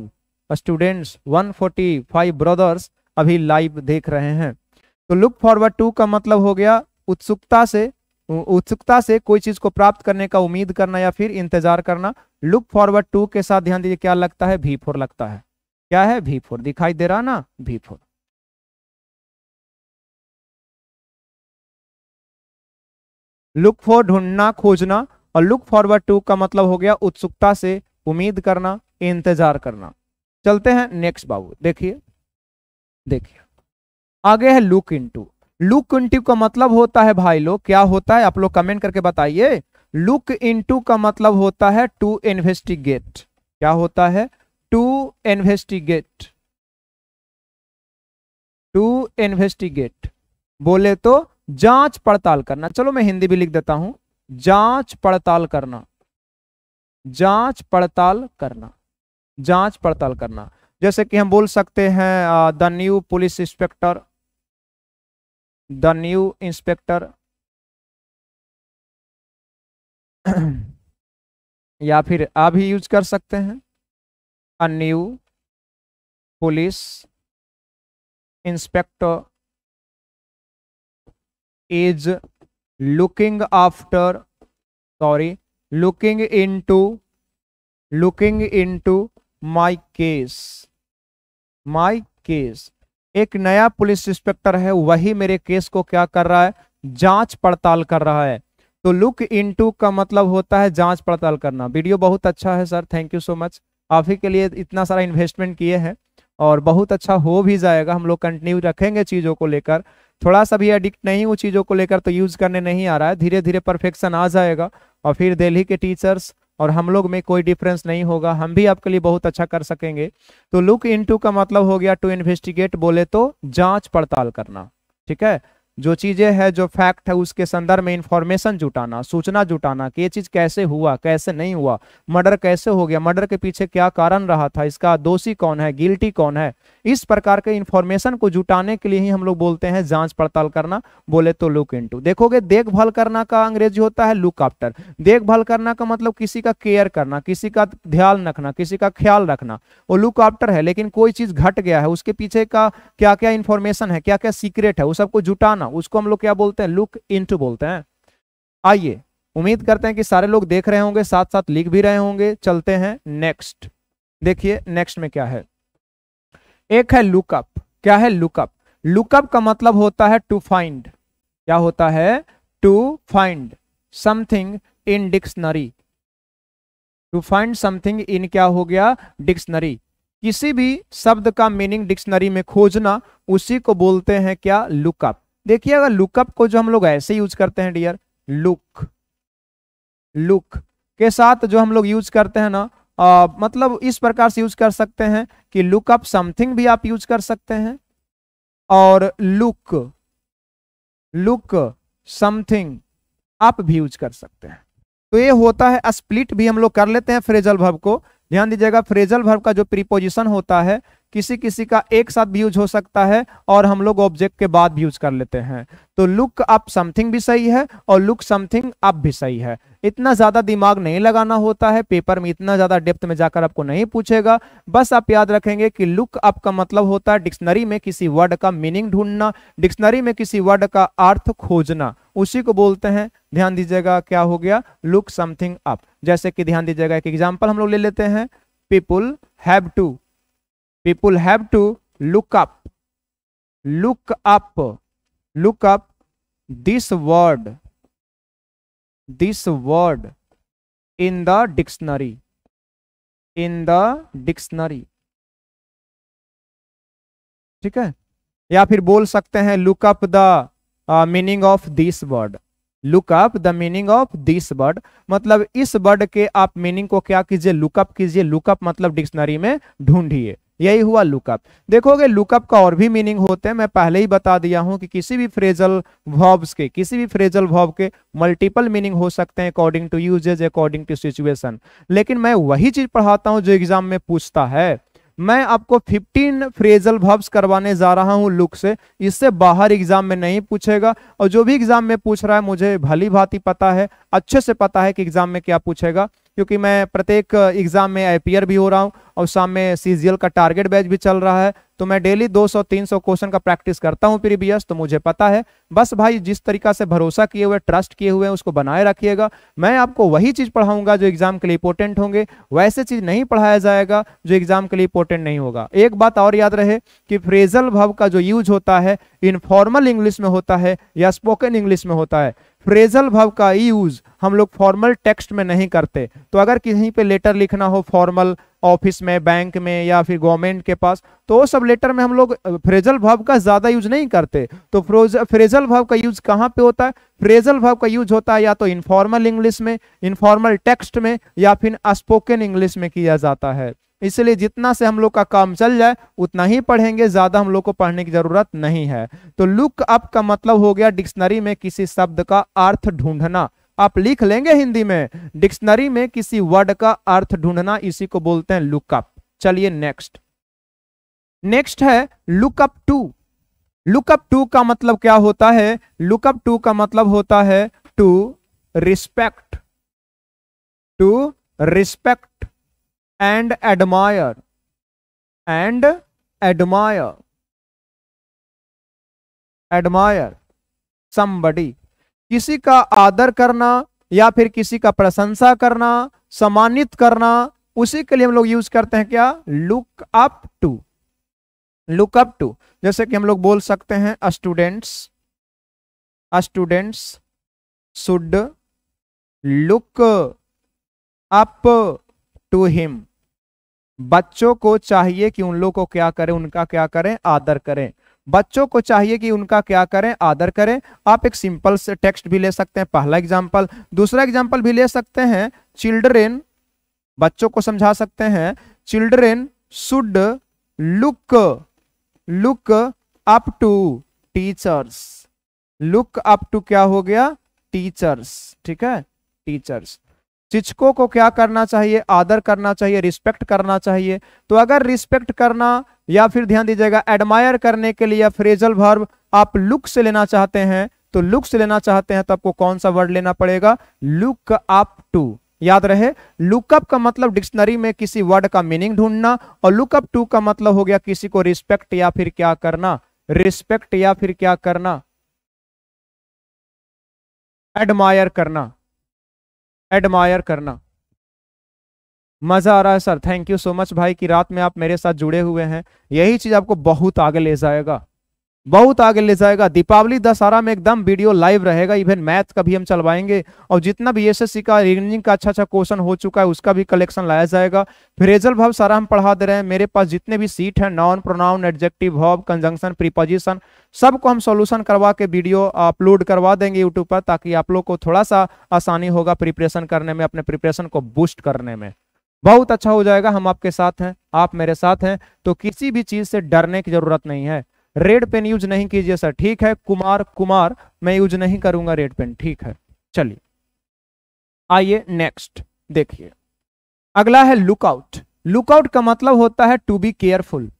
स्टूडेंट्स 145 ब्रदर्स अभी लाइव देख रहे हैं तो लुक फॉरवर्ड टू का मतलब हो गया उत्सुकता से उत्सुकता से कोई चीज को प्राप्त करने का उम्मीद करना या फिर इंतजार करना लुक फॉरवर्ड टू के साथ ध्यान दीजिए क्या लगता है भी फोर लगता है क्या है भी फोर दिखाई दे रहा ना भी फोर लुक फॉर ढूंढना खोजना और लुक फॉरवर्ड टू का मतलब हो गया उत्सुकता से उम्मीद करना इंतजार करना चलते हैं नेक्स्ट बाबू देखिए देखिए आगे है लुक इनटू लुक इनटू का मतलब होता है भाई लोग क्या होता है आप लोग कमेंट करके बताइए लुक इनटू का मतलब होता है टू इन्वेस्टिगेट क्या होता है to investigate टू इन्वेस्टिगेट बोले तो जांच पड़ताल करना चलो मैं हिंदी भी लिख देता हूं जांच पड़ताल करना जांच पड़ताल करना जांच पड़ताल करना जैसे कि हम बोल सकते हैं the new police inspector the new inspector या फिर आप ही यूज कर सकते हैं a new police inspector is looking after sorry looking into looking into my case my case एक नया पुलिस इंस्पेक्टर है वही मेरे केस को क्या कर रहा है जांच पड़ताल कर रहा है तो लुक इनटू का मतलब होता है जांच पड़ताल करना वीडियो बहुत अच्छा है sir thank you so much आप ही के लिए इतना सारा इन्वेस्टमेंट किए हैं और बहुत अच्छा हो भी जाएगा हम लोग कंटिन्यू रखेंगे चीज़ों को लेकर थोड़ा सा भी एडिक्ट नहीं हूँ चीज़ों को लेकर तो यूज़ करने नहीं आ रहा है धीरे धीरे परफेक्शन आ जाएगा और फिर दिल्ली के टीचर्स और हम लोग में कोई डिफरेंस नहीं होगा हम भी आपके लिए बहुत अच्छा कर सकेंगे तो लुक इनटू का मतलब हो गया टू इन्वेस्टिगेट बोले तो जांच पड़ताल करना ठीक है जो चीज़ें है जो फैक्ट है उसके संदर्भ में इंफॉर्मेशन जुटाना सूचना जुटाना कि ये चीज़ कैसे हुआ कैसे नहीं हुआ मर्डर कैसे हो गया मर्डर के पीछे क्या कारण रहा था इसका दोषी कौन है गिल्टी कौन है इस प्रकार के इंफॉर्मेशन को जुटाने के लिए ही हम लोग बोलते हैं जांच पड़ताल करना बोले तो लुक इन देखोगे देखभाल करना का अंग्रेजी होता है लुक आफ्टर देखभाल करना का मतलब किसी का केयर करना किसी का ध्यान रखना किसी का ख्याल रखना वो लुक आफ्टर है लेकिन कोई चीज़ घट गया है उसके पीछे का क्या क्या इंफॉर्मेशन है क्या क्या सीक्रेट है वो सबको जुटाना दिखाना उसको हम लोग क्या बोलते हैं लुक इन बोलते हैं आइए उम्मीद करते हैं कि सारे लोग देख रहे होंगे साथ साथ लिख भी रहे होंगे चलते हैं नेक्स्ट देखिए नेक्स्ट में क्या है एक है लुकअप क्या है लुकअप लुकअप का मतलब होता है टू फाइंड क्या होता है to find something in dictionary to find something in क्या हो गया डिक्शनरी किसी भी शब्द का मीनिंग डिक्शनरी में खोजना उसी को बोलते हैं क्या लुकअप देखिए अगर लुकअप को जो हम लोग ऐसे यूज करते हैं डियर लुक लुक के साथ जो हम लोग यूज करते हैं ना आ, मतलब इस प्रकार से यूज कर सकते हैं कि लुकअप समथिंग भी आप यूज कर सकते हैं और लुक लुक समथिंग आप भी यूज कर सकते हैं तो ये होता है स्प्लिट भी हम लोग कर लेते हैं फ्रेजल भर्व को ध्यान दीजिएगा फ्रेजल भर्व का जो प्रीपोजिशन होता है किसी किसी का एक साथ भी यूज हो सकता है और हम लोग ऑब्जेक्ट के बाद भी यूज कर लेते हैं तो लुक अप समथिंग भी सही है और लुक समथिंग अप भी सही है इतना ज्यादा दिमाग नहीं लगाना होता है पेपर में इतना ज्यादा डेप्थ में जाकर आपको नहीं पूछेगा बस आप याद रखेंगे कि लुक अप का मतलब होता है डिक्शनरी में किसी वर्ड का मीनिंग ढूंढना डिक्शनरी में किसी वर्ड का अर्थ खोजना उसी को बोलते हैं ध्यान दीजिएगा क्या हो गया लुक समथिंग अप जैसे कि ध्यान दीजिएगा एक एग्जाम्पल हम लोग ले लेते हैं people have to people have to look up look up look up this word this word in the dictionary in the dictionary ठीक है या फिर बोल सकते हैं look up the meaning of this word look up the meaning of this word मतलब इस word के आप मीनिंग को क्या कीजिए लुकअप कीजिए लुकअप मतलब डिक्शनरी में ढूंढिए यही हुआ लुकअप देखोगे लुकअप का और भी मीनिंग होते हैं मैं पहले ही बता दिया हूं कि किसी भी फ्रेजल वर्ब्स के किसी भी फ्रेजल वर्ब के मल्टीपल मीनिंग हो सकते हैं according to usages according to situation लेकिन मैं वही चीज पढ़ाता हूं जो एग्जाम में पूछता है मैं आपको 15 फ्रेजल भब्स करवाने जा रहा हूं लुक से इससे बाहर एग्जाम में नहीं पूछेगा और जो भी एग्जाम में पूछ रहा है मुझे भली भांति पता है अच्छे से पता है कि एग्जाम में क्या पूछेगा क्योंकि मैं प्रत्येक एग्जाम में अपियर भी हो रहा हूँ और सामने सी का टारगेट बैच भी चल रहा है तो मैं डेली 200-300 क्वेश्चन का प्रैक्टिस करता हूँ प्रीवियस तो मुझे पता है बस भाई जिस तरीका से भरोसा किए हुए ट्रस्ट किए हुए उसको बनाए रखिएगा मैं आपको वही चीज़ पढ़ाऊंगा जो एग्जाम के लिए इंपोर्टेंट होंगे वैसे चीज़ नहीं पढ़ाया जाएगा जो एग्जाम के लिए इंपॉर्टेंट नहीं होगा एक बात और याद रहे कि फ्रेजल भव का जो यूज होता है इनफॉर्मल इंग्लिश में होता है या स्पोकन इंग्लिश में होता है फ्रेजल भाव का यूज हम लोग फॉर्मल टेक्स्ट में नहीं करते तो अगर कहीं पे लेटर लिखना हो फॉर्मल ऑफिस में बैंक में या फिर गवर्नमेंट के पास तो वो सब लेटर में हम लोग फ्रेजल भाव का ज़्यादा यूज नहीं करते तो फ्रेजल भाव का यूज कहाँ पे होता है फ्रेजल भाव का यूज होता है या तो इनफॉर्मल इंग्लिश में इनफॉर्मल टेक्स्ट में या फिर स्पोकन इंग्लिश में किया जाता है इसलिए जितना से हम लोग का काम चल जाए उतना ही पढ़ेंगे ज्यादा हम लोग को पढ़ने की जरूरत नहीं है तो लुक अप का मतलब हो गया डिक्शनरी में किसी शब्द का अर्थ ढूंढना आप लिख लेंगे हिंदी में डिक्शनरी में किसी वर्ड का अर्थ ढूंढना इसी को बोलते हैं लुकअप चलिए नेक्स्ट नेक्स्ट है लुकअप टू लुकअप टू का मतलब क्या होता है लुकअप टू का मतलब होता है to respect to respect and admire and admire admire somebody किसी का आदर करना या फिर किसी का प्रशंसा करना सम्मानित करना उसी के लिए हम लोग यूज करते हैं क्या look up to look up to जैसे कि हम लोग बोल सकते हैं students students should look up to him बच्चों को चाहिए कि उन लोगों को क्या करें उनका क्या करें आदर करें बच्चों को चाहिए कि उनका क्या करें आदर करें आप एक सिंपल से टेक्स्ट भी ले सकते हैं पहला एग्जाम्पल दूसरा एग्जाम्पल भी ले सकते हैं चिल्ड्रेन बच्चों को समझा सकते हैं children should look look up to teachers look up to क्या हो गया टीचर्स ठीक है टीचर्स शिक्षकों को क्या करना चाहिए आदर करना चाहिए रिस्पेक्ट करना चाहिए तो अगर रिस्पेक्ट करना या फिर ध्यान दीजिएगा एडमायर करने के लिए फ्रेजल वर्ब आप लुक से लेना चाहते हैं तो लुक से लेना चाहते हैं तो आपको कौन सा वर्ड लेना पड़ेगा लुक अप टू याद रहे लुकअप का मतलब डिक्शनरी में किसी वर्ड का मीनिंग ढूंढना और लुकअप टू का मतलब हो गया किसी को रिस्पेक्ट या फिर क्या करना रिस्पेक्ट या फिर क्या करना एडमायर करना एडमायर करना मज़ा आ रहा है sir thank you so much भाई कि रात में आप मेरे साथ जुड़े हुए हैं यही चीज़ आपको बहुत आगे ले जाएगा बहुत आगे ले जाएगा दीपावली दशहरा में एकदम वीडियो लाइव रहेगा इवन मैथ का भी हम चलवाएंगे और जितना भी एसएससी का रीजनिंग का अच्छा अच्छा क्वेश्चन हो चुका है उसका भी कलेक्शन लाया जाएगा फ्रेजल भाव सारा हम पढ़ा दे रहे हैं मेरे पास जितने भी सीट हैं नॉन प्रोनाउन एडजेक्टिव भाव कंजंक्शन प्रीपोजिशन सबको हम सोल्यूशन करवा के वीडियो अपलोड करवा देंगे यूट्यूब पर ताकि आप लोग को थोड़ा सा आसानी होगा प्रिपरेशन करने में अपने प्रिपरेशन को बूस्ट करने में बहुत अच्छा हो जाएगा हम आपके साथ हैं आप मेरे साथ हैं तो किसी भी चीज़ से डरने की जरूरत नहीं है रेड पेन यूज नहीं कीजिए सर ठीक है कुमार कुमार मैं यूज नहीं करूंगा रेड पेन ठीक है चलिए आइए नेक्स्ट देखिए अगला है लुकआउट लुकआउट का मतलब होता है टू बी केयरफुल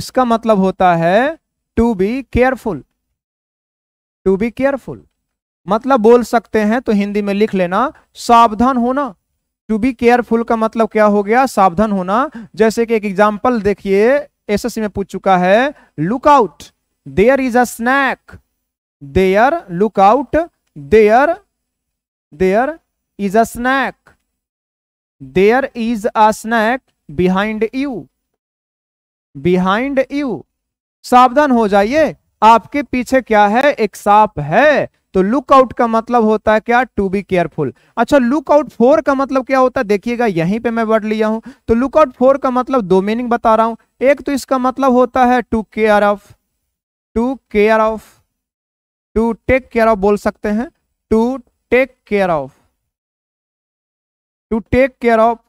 इसका मतलब होता है to be careful to be careful मतलब बोल सकते हैं तो हिंदी में लिख लेना सावधान होना टू बी केयरफुल का मतलब क्या हो गया सावधान होना जैसे कि एक एग्जाम्पल देखिए एस में पूछ चुका है look out there is a snake there look out there there is a snake there is a snake behind you behind you सावधान हो जाइए आपके पीछे क्या है एक सांप है तो लुक आउट का मतलब होता है क्या टू बी केयरफुल अच्छा लुक आउट फोर का मतलब क्या होता है देखिएगा यहीं पे मैं वर्ड लिया हूं तो लुक आउट फोर का मतलब दो मीनिंग बता रहा हूं एक तो इसका मतलब होता है to care of to care of to take care of बोल सकते हैं to take care of to take care of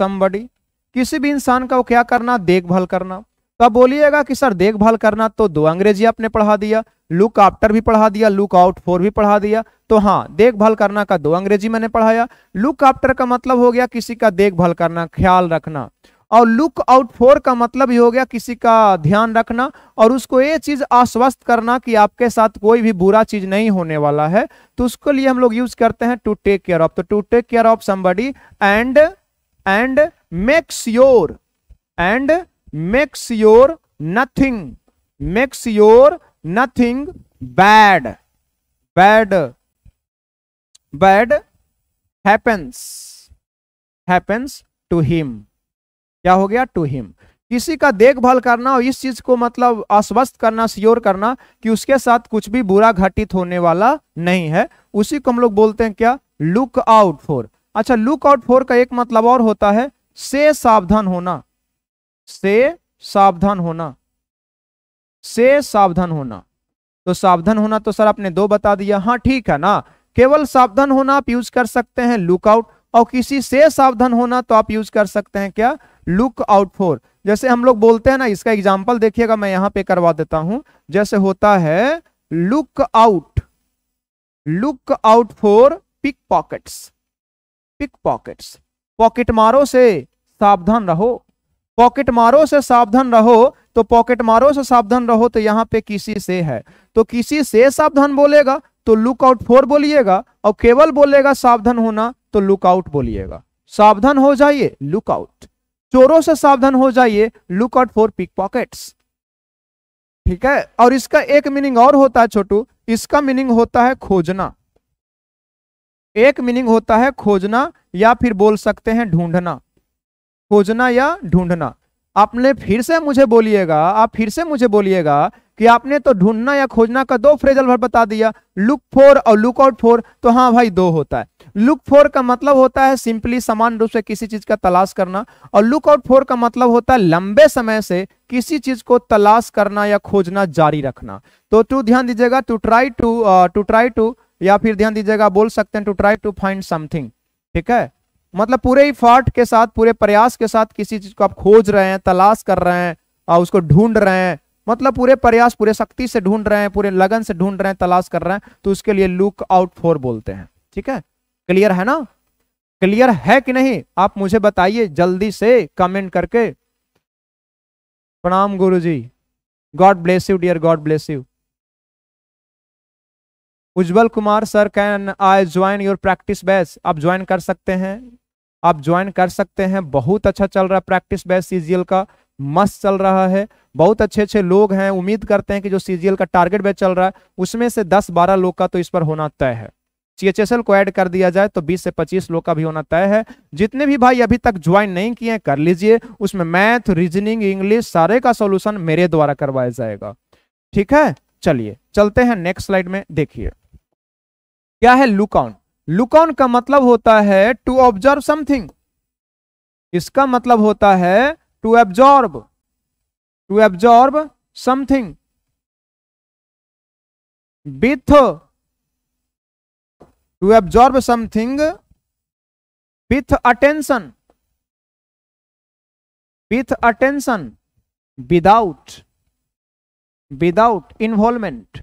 somebody किसी भी इंसान का वो क्या करना देखभाल करना तो बोलिएगा कि सर देखभाल करना तो दो अंग्रेजी आपने पढ़ा दिया लुक आफ्टर भी पढ़ा दिया लुक आउट फोर भी पढ़ा दिया तो हाँ देखभाल करना का दो अंग्रेजी मैंने पढ़ाया लुक आफ्टर का मतलब हो गया किसी का देखभाल करना ख्याल रखना और लुक आउट फोर का मतलब ही हो गया किसी का ध्यान रखना और उसको ये चीज आश्वस्त करना कि आपके साथ कोई भी बुरा चीज नहीं होने वाला है तो उसके लिए हम लोग यूज करते हैं टू टेक केयर ऑफ तो to take care of somebody and and make sure and makes your nothing makes your nothing bad bad bad happens happens to him क्या हो गया टू हिम किसी का देखभाल करना और इस चीज को मतलब आश्वस्त करना श्योर करना कि उसके साथ कुछ भी बुरा घटित होने वाला नहीं है उसी को हम लोग बोलते हैं क्या लुक आउट फॉर अच्छा लुक आउट फॉर का एक मतलब और होता है से सावधान होना से सावधान होना से सावधान होना तो सावधान होना तो सर आपने दो बता दिया हाँ ठीक है ना केवल सावधान होना आप यूज कर सकते हैं लुकआउट और किसी से सावधान होना तो आप यूज कर सकते हैं क्या लुक आउट फॉर जैसे हम लोग बोलते हैं ना इसका एग्जाम्पल देखिएगा मैं यहां पे करवा देता हूं जैसे होता है look out look out for pick pockets pick pockets pocket मारो से सावधान रहो पॉकेट मारो से सावधान रहो तो पॉकेट मारो से सावधान रहो तो यहाँ पे किसी से है तो किसी से सावधान बोलेगा तो लुक आउट फोर बोलिएगा और केवल बोलेगा सावधान होना तो लुक आउट बोलिएगा सावधान हो जाइए लुक आउट चोरों से सावधान हो जाइए look out for pick pockets ठीक है और इसका एक मीनिंग और होता है छोटू इसका मीनिंग होता है खोजना एक मीनिंग होता है खोजना या फिर बोल सकते हैं ढूंढना खोजना या ढूंढना आपने फिर से मुझे बोलिएगा आप फिर से मुझे बोलिएगा कि आपने तो ढूंढना या खोजना का दो फ्रेजल भर बता दिया लुक फोर और लुक आउट फोर तो हाँ भाई दो होता है लुक फोर का मतलब होता है सिंपली समान रूप से किसी चीज का तलाश करना और लुक आउट फोर का मतलब होता है लंबे समय से किसी चीज को तलाश करना या खोजना जारी रखना तो टू ध्यान दीजिएगा to try to to try to या फिर ध्यान दीजिएगा बोल सकते हैं to try to find something ठीक है मतलब पूरे फॉर्ट के साथ पूरे प्रयास के साथ किसी चीज को आप खोज रहे हैं तलाश कर रहे हैं और उसको ढूंढ रहे हैं मतलब पूरे प्रयास पूरे शक्ति से ढूंढ रहे हैं पूरे लगन से ढूंढ रहे हैं तलाश कर रहे हैं तो उसके लिए लुक आउट फॉर बोलते हैं ठीक है क्लियर है ना क्लियर है कि नहीं आप मुझे बताइए जल्दी से कमेंट करके प्रणाम गुरु जी God bless you dear God bless you Ujjwal Kumar sir can I join your practice batch आप ज्वाइन कर सकते हैं आप ज्वाइन कर सकते हैं बहुत अच्छा चल रहा है प्रैक्टिस बैच सीजीएल का मस्त चल रहा है बहुत अच्छे अच्छे लोग हैं उम्मीद करते हैं कि जो सीजीएल का टारगेट बैच चल रहा है उसमें से 10-12 लोग का तो इस पर होना तय है सीएचएसएल को ऐड कर दिया जाए तो 20 से 25 लोग का भी होना तय है जितने भी भाई अभी तक ज्वाइन नहीं किए कर लीजिए उसमें मैथ रीजनिंग इंग्लिश सारे का सोल्यूशन मेरे द्वारा करवाया जाएगा ठीक है चलिए चलते हैं नेक्स्ट स्लाइड में देखिए क्या है लुकआउट लुक ऑन का मतलब होता है टू ऑब्जर्व समथिंग इसका मतलब होता है to absorb to absorb something with to absorb something with attention with attention without without involvement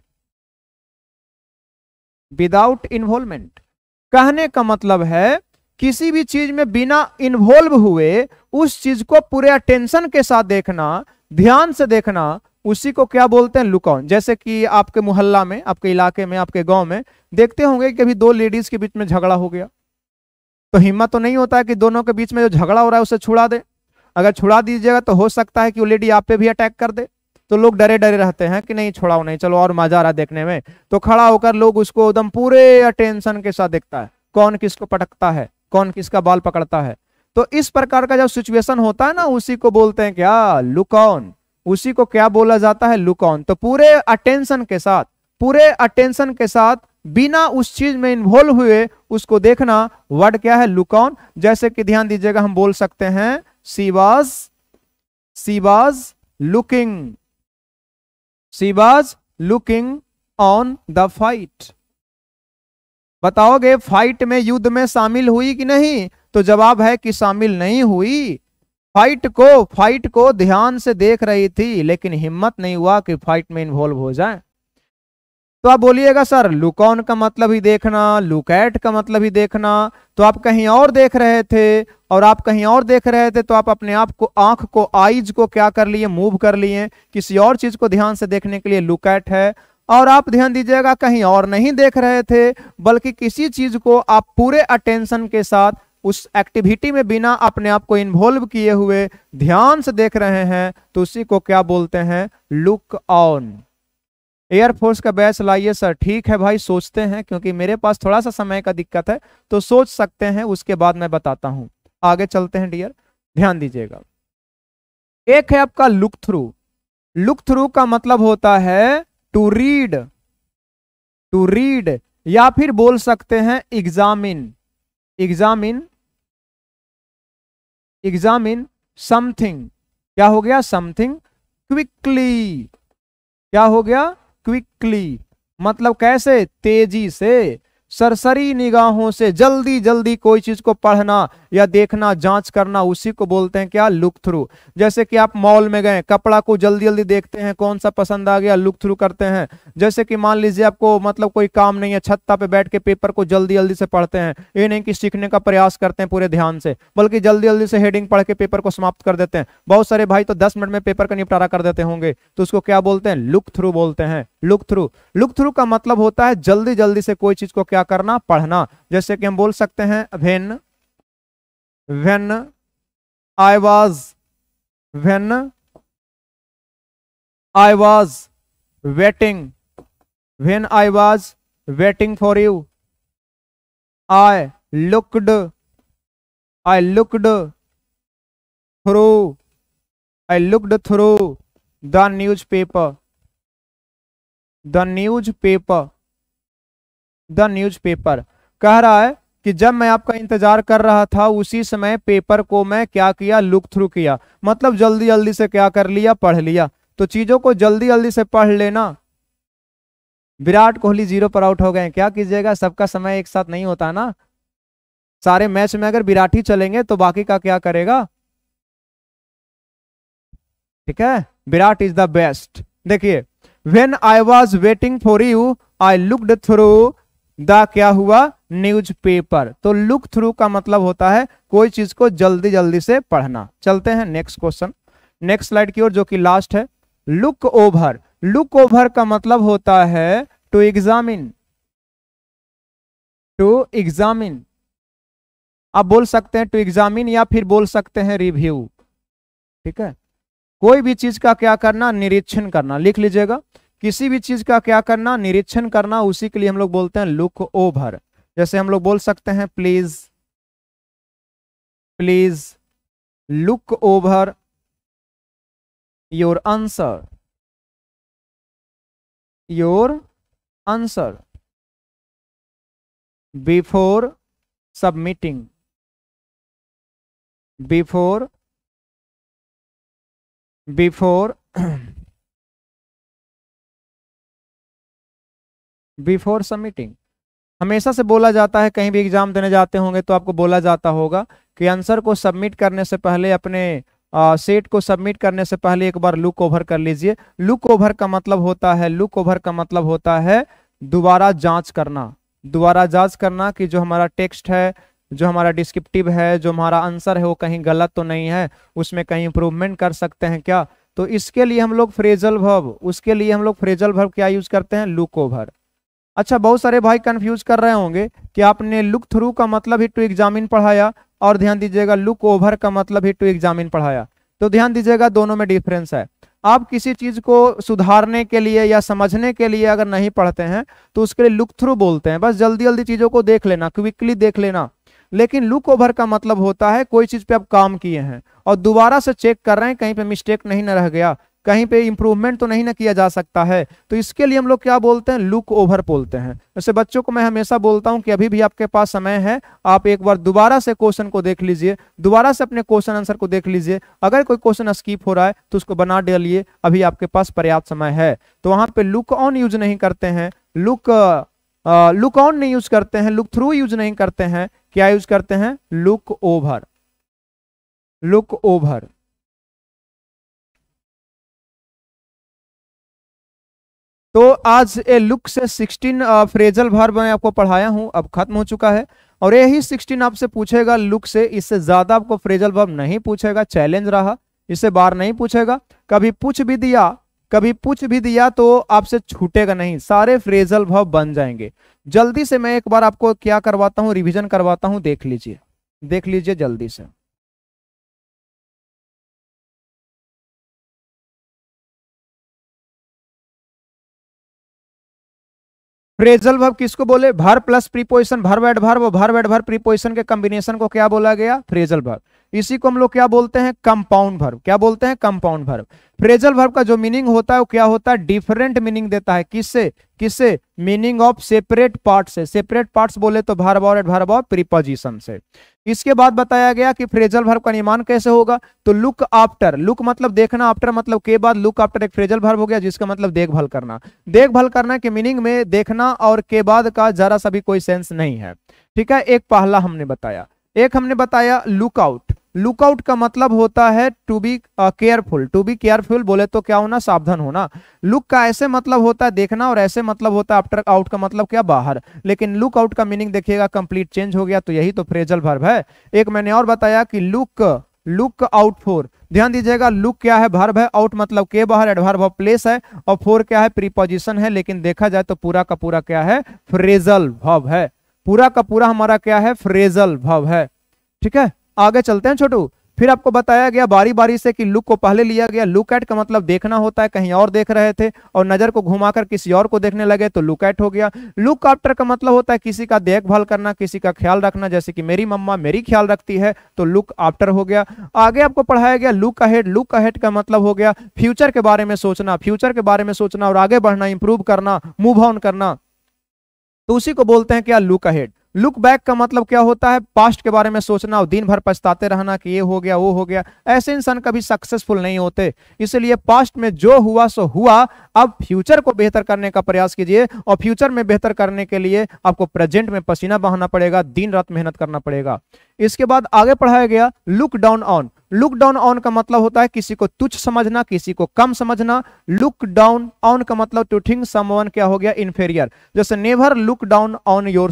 without involvement कहने का मतलब है किसी भी चीज में बिना इन्वॉल्व हुए उस चीज को पूरे अटेंशन के साथ देखना ध्यान से देखना उसी को क्या बोलते हैं लुक ऑन जैसे कि आपके मोहल्ला में आपके इलाके में आपके गांव में देखते होंगे कि अभी दो लेडीज के बीच में झगड़ा हो गया तो हिम्मत तो नहीं होता है कि दोनों के बीच में जो झगड़ा हो रहा है उसे छुड़ा दे अगर छुड़ा दीजिएगा तो हो सकता है कि वो लेडी आप पे भी अटैक कर दे तो लोग डरे डरे रहते हैं कि नहीं छोड़ाओ नहीं चलो और मजा आ रहा देखने में तो खड़ा होकर लोग उसको एकदम पूरे अटेंशन के साथ देखता है कौन किसको पटकता है कौन किसका बाल पकड़ता है तो इस प्रकार का जब सिचुएशन होता है ना उसी को बोलते हैं क्या लुकऑन उसी को क्या बोला जाता है लुकऑन तो पूरे अटेंशन के साथ पूरे अटेंशन के साथ बिना उस चीज में इन्वॉल्व हुए उसको देखना वर्ड क्या है लुकऑन जैसे कि ध्यान दीजिएगा हम बोल सकते हैं she was she was looking she was looking on the fight बताओगे फाइट में युद्ध में शामिल हुई कि नहीं तो जवाब है कि शामिल नहीं हुई फाइट को फाइट को ध्यान से देख रही थी लेकिन हिम्मत नहीं हुआ कि फाइट में इन्वॉल्व हो जाए तो आप बोलिएगा सर लुकॉन का मतलब ही देखना लुकैट का मतलब ही देखना तो आप कहीं और देख रहे थे और आप कहीं और देख रहे थे तो आप अपने आप को आंख को आइज को क्या कर लिए मूव कर लिए किसी और चीज को ध्यान से देखने के लिए लुकैट है और आप ध्यान दीजिएगा कहीं और नहीं देख रहे थे बल्कि किसी चीज को आप पूरे अटेंशन के साथ उस एक्टिविटी में बिना अपने आप को इन्वॉल्व किए हुए ध्यान से देख रहे हैं तो उसी को क्या बोलते हैं लुक ऑन एयरफोर्स का बैच लाइए सर ठीक है भाई सोचते हैं क्योंकि मेरे पास थोड़ा सा समय का दिक्कत है तो सोच सकते हैं उसके बाद मैं बताता हूं आगे चलते हैं डियर ध्यान दीजिएगा एक है आपका लुक थ्रू लुक थ्रू का मतलब होता है टू रीड टू रीड या फिर बोल सकते हैं एग्जामिन एग्जामिन एग्जामिन समथिंग क्या हो गया समथिंग क्विकली क्या हो गया क्विकली मतलब कैसे तेजी से सरसरी निगाहों से जल्दी जल्दी कोई चीज को पढ़ना या देखना जांच करना उसी को बोलते हैं क्या लुक थ्रू जैसे कि आप मॉल में गए कपड़ा को जल्दी जल्दी देखते हैं कौन सा पसंद आ गया लुक थ्रू करते हैं जैसे कि मान लीजिए आपको मतलब कोई काम नहीं है छत्ता पे बैठ के पेपर को जल्दी जल्दी से पढ़ते हैं ये नहीं कि सीखने का प्रयास करते हैं पूरे ध्यान से बल्कि जल्दी जल्दी से हेडिंग पढ़ के पेपर को समाप्त कर देते हैं बहुत सारे भाई तो दस मिनट में पेपर का निपटारा कर देते होंगे तो उसको क्या बोलते हैं लुक थ्रू बोलते हैं लुक थ्रू लुक थ्रू का मतलब होता है जल्दी जल्दी से कोई चीज को क्या क्या करना पढ़ना जैसे कि हम बोल सकते हैं when when I was when I was waiting when I was waiting for you I looked I looked through I looked through the newspaper the newspaper the paper कह रहा है कि जब मैं आपका इंतजार कर रहा था उसी समय पेपर को मैं क्या किया लुक थ्रू किया मतलब जल्दी जल्दी से क्या कर लिया पढ़ लिया तो चीजों को जल्दी जल्दी से पढ़ लेना विराट कोहली जीरो पर आउट हो गए क्या कीजिएगा सबका समय एक साथ नहीं होता ना सारे मैच में अगर विराट ही चलेंगे तो बाकी का क्या करेगा ठीक है विराट इज द बेस्ट देखिए when I was waiting for you I looked through the क्या हुआ न्यूज पेपर तो लुक थ्रू का मतलब होता है कोई चीज को जल्दी जल्दी से पढ़ना चलते हैं नेक्स्ट क्वेश्चन नेक्स्ट स्लाइड की ओर जो कि लास्ट है लुक ओवर लुक ओवर का मतलब होता है टू एग्जामिन टू एग्जामिन आप बोल सकते हैं टू एग्जामिन या फिर बोल सकते हैं रिव्यू ठीक है कोई भी चीज का क्या करना निरीक्षण करना लिख लीजिएगा किसी भी चीज का क्या करना निरीक्षण करना उसी के लिए हम लोग बोलते हैं लुक ओवर जैसे हम लोग बोल सकते हैं please please look over your answer your answer before submitting before before before submitting हमेशा से बोला जाता है कहीं भी एग्जाम देने जाते होंगे तो आपको बोला जाता होगा कि आंसर को सबमिट करने से पहले अपने सेट को सबमिट करने से पहले एक बार लुक ओवर कर लीजिए लुक ओवर का मतलब होता है लुक ओवर का मतलब होता है दोबारा जांच करना दोबारा जांच करना कि जो हमारा टेक्स्ट है जो हमारा डिस्क्रिप्टिव है जो हमारा आंसर है वो कहीं गलत तो नहीं है उसमें कहीं इंप्रूवमेंट कर सकते हैं क्या तो इसके लिए हम लोग फ्रेजल भव उसके लिए हम लोग फ्रेजल भव क्या यूज करते हैं लुक ओवर अच्छा बहुत सारे भाई कंफ्यूज कर रहे होंगे कि आपने लुक थ्रू का मतलब ही टू एग्जामिन पढ़ाया और ध्यान दीजिएगा लुक ओवर का मतलब ही टू एग्जामिन पढ़ाया तो ध्यान दीजिएगा दोनों में डिफरेंस है आप किसी चीज को सुधारने के लिए या समझने के लिए अगर नहीं पढ़ते हैं तो उसके लिए लुक थ्रू बोलते हैं बस जल्दी जल्दी चीजों को देख लेना क्विकली देख लेना लेकिन लुक ओवर का मतलब होता है कोई चीज पे आप काम किए हैं और दोबारा से चेक कर रहे हैं कहीं पे मिस्टेक नहीं ना रह गया कहीं पे इम्प्रूवमेंट तो नहीं ना किया जा सकता है तो इसके लिए हम लोग क्या बोलते हैं लुक ओवर बोलते हैं जैसे बच्चों को मैं हमेशा बोलता हूं कि अभी भी आपके पास समय है आप एक बार दोबारा से क्वेश्चन को देख लीजिए दोबारा से अपने क्वेश्चन आंसर को देख लीजिए अगर कोई क्वेश्चन स्कीप हो रहा है तो उसको बना डालिए अभी आपके पास पर्याप्त समय है तो वहां पर लुक ऑन यूज नहीं करते हैं लुक लुक ऑन नहीं यूज करते हैं लुक थ्रू यूज नहीं करते हैं क्या यूज करते हैं लुक ओवर लुक ओवर तो आज ए लुक से 16 फ्रेजल भार मैं आपको पढ़ाया हूं अब खत्म हो चुका है और यही 16 आपसे पूछेगा लुक से इससे ज्यादा आपको फ्रेजल भाव नहीं पूछेगा चैलेंज रहा इससे बार नहीं पूछेगा कभी पूछ भी दिया कभी पूछ भी दिया तो आपसे छूटेगा नहीं सारे फ्रेजल भाव बन जाएंगे जल्दी से मैं एक बार आपको क्या करवाता हूँ रिविजन करवाता हूँ देख लीजिए देख लीजिए जल्दी से फ्रेजल वर्ब किसको बोले verb plus preposition verb add verb verb add verb preposition কে কম্বিনেশন কো কিয়া বলা গয়া ফ্রেজাল ভার্ব इसी को हम लोग क्या बोलते हैं कंपाउंड भर्व क्या बोलते हैं कंपाउंड भर्व फ्रेजल भर्व का जो मीनिंग होता है वो क्या होता है डिफरेंट मीनिंग देता है किससे किससे मीनिंग ऑफ सेपरेट पार्ट से सेपरेट पार्ट बोले तो भर्व और भर्व और प्रीपोजिशन से इसके बाद बताया गया कि फ्रेजल भर्व का निर्माण कैसे होगा तो लुक आफ्टर लुक मतलब देखना आफ्टर मतलब के बाद लुक आफ्टर एक फ्रेजल भर्व हो गया जिसका मतलब देखभाल करना देखभाल करना के मीनिंग में देखना और के बाद का जरा सा भी कोई सेंस नहीं है ठीक है एक पहला हमने बताया एक हमने बताया लुकआउट लुकआउट का मतलब होता है to be careful to be careful बोले तो क्या होना सावधान होना लुक का ऐसे मतलब होता है देखना और ऐसे मतलब होता है आफ्टर आउट का मतलब क्या बाहर लेकिन लुक आउट का मीनिंग देखिएगा कंप्लीट चेंज हो गया तो यही तो फ्रेजल भर्व है एक मैंने और बताया कि लुक लुक आउट फोर ध्यान दीजिएगा लुक क्या है भर्व है आउट मतलब के बाहर एडवर्ब ऑफ प्लेस है और फोर क्या है प्रीपोजिशन है लेकिन देखा जाए तो पूरा का पूरा क्या है फ्रेजल भव है पूरा का पूरा हमारा क्या है फ्रेजल भव है ठीक है आगे चलते हैं छोटू फिर आपको बताया गया बारी बारी से कि लुक को पहले लिया गया लुक एट का मतलब देखना होता है कहीं और देख रहे थे और नजर को घुमाकर किसी और को देखने लगे तो लुक एट हो गया लुक आफ्टर का मतलब होता है किसी का देखभाल करना किसी का ख्याल रखना जैसे कि मेरी मम्मा मेरी ख्याल रखती है तो लुक आफ्टर हो गया आगे आपको पढ़ाया गया लुक अहेड लुक अहेड का मतलब हो गया फ्यूचर के बारे में सोचना फ्यूचर के बारे में सोचना और आगे बढ़ना इंप्रूव करना मूव ऑन करना तो उसी को बोलते हैं क्या लुक अहेड लुक बैक का मतलब क्या होता है पास्ट के बारे में सोचना और दिन भर पछताते रहना कि ये हो गया वो हो गया ऐसे इंसान कभी सक्सेसफुल नहीं होते इसलिए पास्ट में जो हुआ सो हुआ अब फ्यूचर को बेहतर करने का प्रयास कीजिए और फ्यूचर में बेहतर करने के लिए आपको प्रेजेंट में पसीना बहाना पड़ेगा दिन रात मेहनत करना पड़ेगा इसके बाद आगे पढ़ाया गया look down on look down on का मतलब होता है किसी को तुच्छ समझना किसी को कम समझना लुक डाउन ऑन का मतलब टू थिंग समवन क्या हो गया इन्फेरियर जैसे never look down on your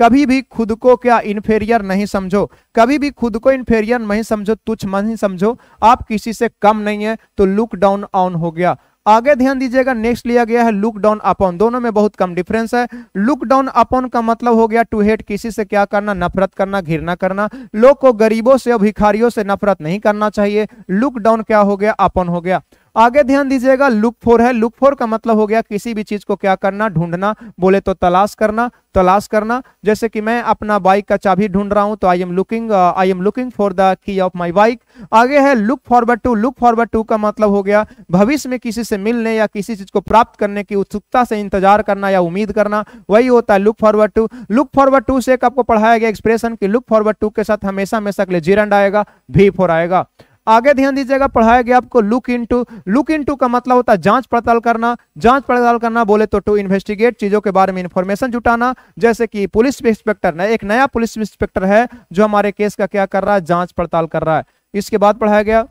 कभी भी खुद को क्या इन्फेरियर नहीं समझो कभी भी खुद को इन्फेरियर नहीं समझो तुच्छ नहीं समझो आप किसी से कम नहीं है तो लुक डाउन ऑन हो गया आगे ध्यान दीजिएगा नेक्स्ट लिया गया है लुक डाउन अपॉन दोनों में बहुत कम डिफरेंस है लुक डाउन अपॉन का मतलब हो गया टू हेट किसी से क्या करना नफरत करना घिरना करना लोग को गरीबों से और भिखारियों से नफरत नहीं करना चाहिए लुक डाउन क्या हो गया अपॉन हो गया आगे ध्यान दीजिएगा लुक फोर है लुक फोर का मतलब हो गया किसी भी चीज को क्या करना ढूंढना बोले तो तलाश करना तलाश करना जैसे कि मैं अपना बाइक का चाबी ढूंढ रहा हूं तो I am looking I am looking for the key of my bike आगे है look forward to look forward to का मतलब हो गया भविष्य में किसी से मिलने या किसी चीज को प्राप्त करने की उत्सुकता से इंतजार करना या उम्मीद करना वही होता है look forward to look forward to से एक आपको पढ़ाया गया एक्सप्रेशन की लुक फॉरवर्ड टू के साथ हमेशा हमेशा के लिए जीरण आएगा भी फोर आएगा आगे ध्यान दीजिएगा पढ़ाया गया आपको लुक इनटू लुक इनटू का मतलब होता है जांच पड़ताल करना जांच पड़ताल करना बोले तो टू इन्वेस्टिगेट चीजों के बारे में इंफॉर्मेशन जुटाना जैसे कि पुलिस इंस्पेक्टर ने एक नया पुलिस इंस्पेक्टर है जो हमारे केस का क्या कर रहा है जांच पड़ताल कर रहा है इसके बाद पढ़ाया गया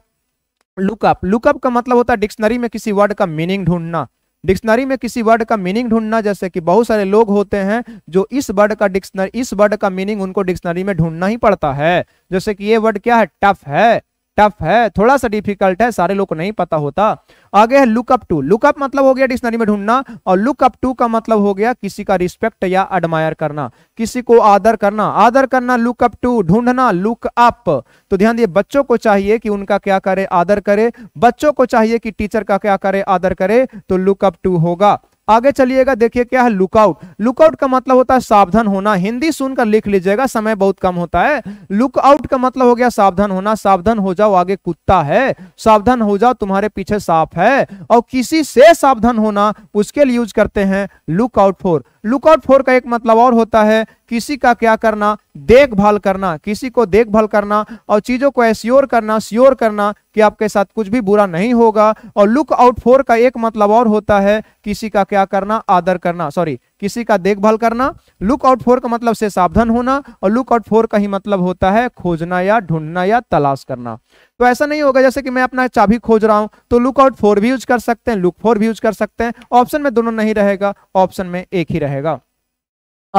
लुकअप लुकअप का मतलब होता है डिक्शनरी में किसी वर्ड का मीनिंग ढूंढना डिक्शनरी में किसी वर्ड का मीनिंग ढूंढना जैसे कि बहुत सारे लोग होते हैं जो इस वर्ड का डिक्शनरी इस वर्ड का मीनिंग उनको डिक्शनरी में ढूंढना ही पड़ता है जैसे कि ये वर्ड क्या है टफ है टफ है थोड़ा सा डिफिकल्ट है सारे लोग को नहीं पता होता आगे है लुकअप टू लुकअप मतलब हो गया डिक्शनरी में ढूंढना और लुकअप टू का मतलब हो गया किसी का रिस्पेक्ट या एडमायर करना किसी को आदर करना आदर करना लुकअप टू ढूंढना लुक अप तो ध्यान दिए बच्चों को चाहिए कि उनका क्या करे आदर करे बच्चों को चाहिए कि टीचर का क्या करे आदर करे तो लुकअप टू होगा आगे चलिएगा देखिए क्या है लुकआउट लुकआउट का मतलब होता है सावधान होना हिंदी सुनकर लिख लीजिएगा समय बहुत कम होता है लुकआउट का मतलब हो गया सावधान होना सावधान हो जाओ आगे कुत्ता है सावधान हो जाओ तुम्हारे पीछे सांप है और किसी से सावधान होना उसके लिए यूज करते हैं लुकआउट फोर लुकआउट फोर का एक मतलब और होता है किसी का क्या करना देखभाल करना किसी को देखभाल करना और चीजों को एश्योर करना श्योर करना कि आपके साथ कुछ भी बुरा नहीं होगा और लुक आउट फोर का एक मतलब और होता है किसी का क्या करना आदर करना सॉरी किसी का देखभाल करना लुक आउट फोर का मतलब से सावधान होना और लुक आउट फोर का ही मतलब होता है खोजना या ढूंढना या तलाश करना तो ऐसा नहीं होगा जैसे कि मैं अपना चाबी खोज रहा हूं तो लुक आउट फोर भी यूज कर सकते हैं लुक फोर भी यूज कर सकते हैं ऑप्शन में दोनों नहीं रहेगा ऑप्शन में एक ही रहेगा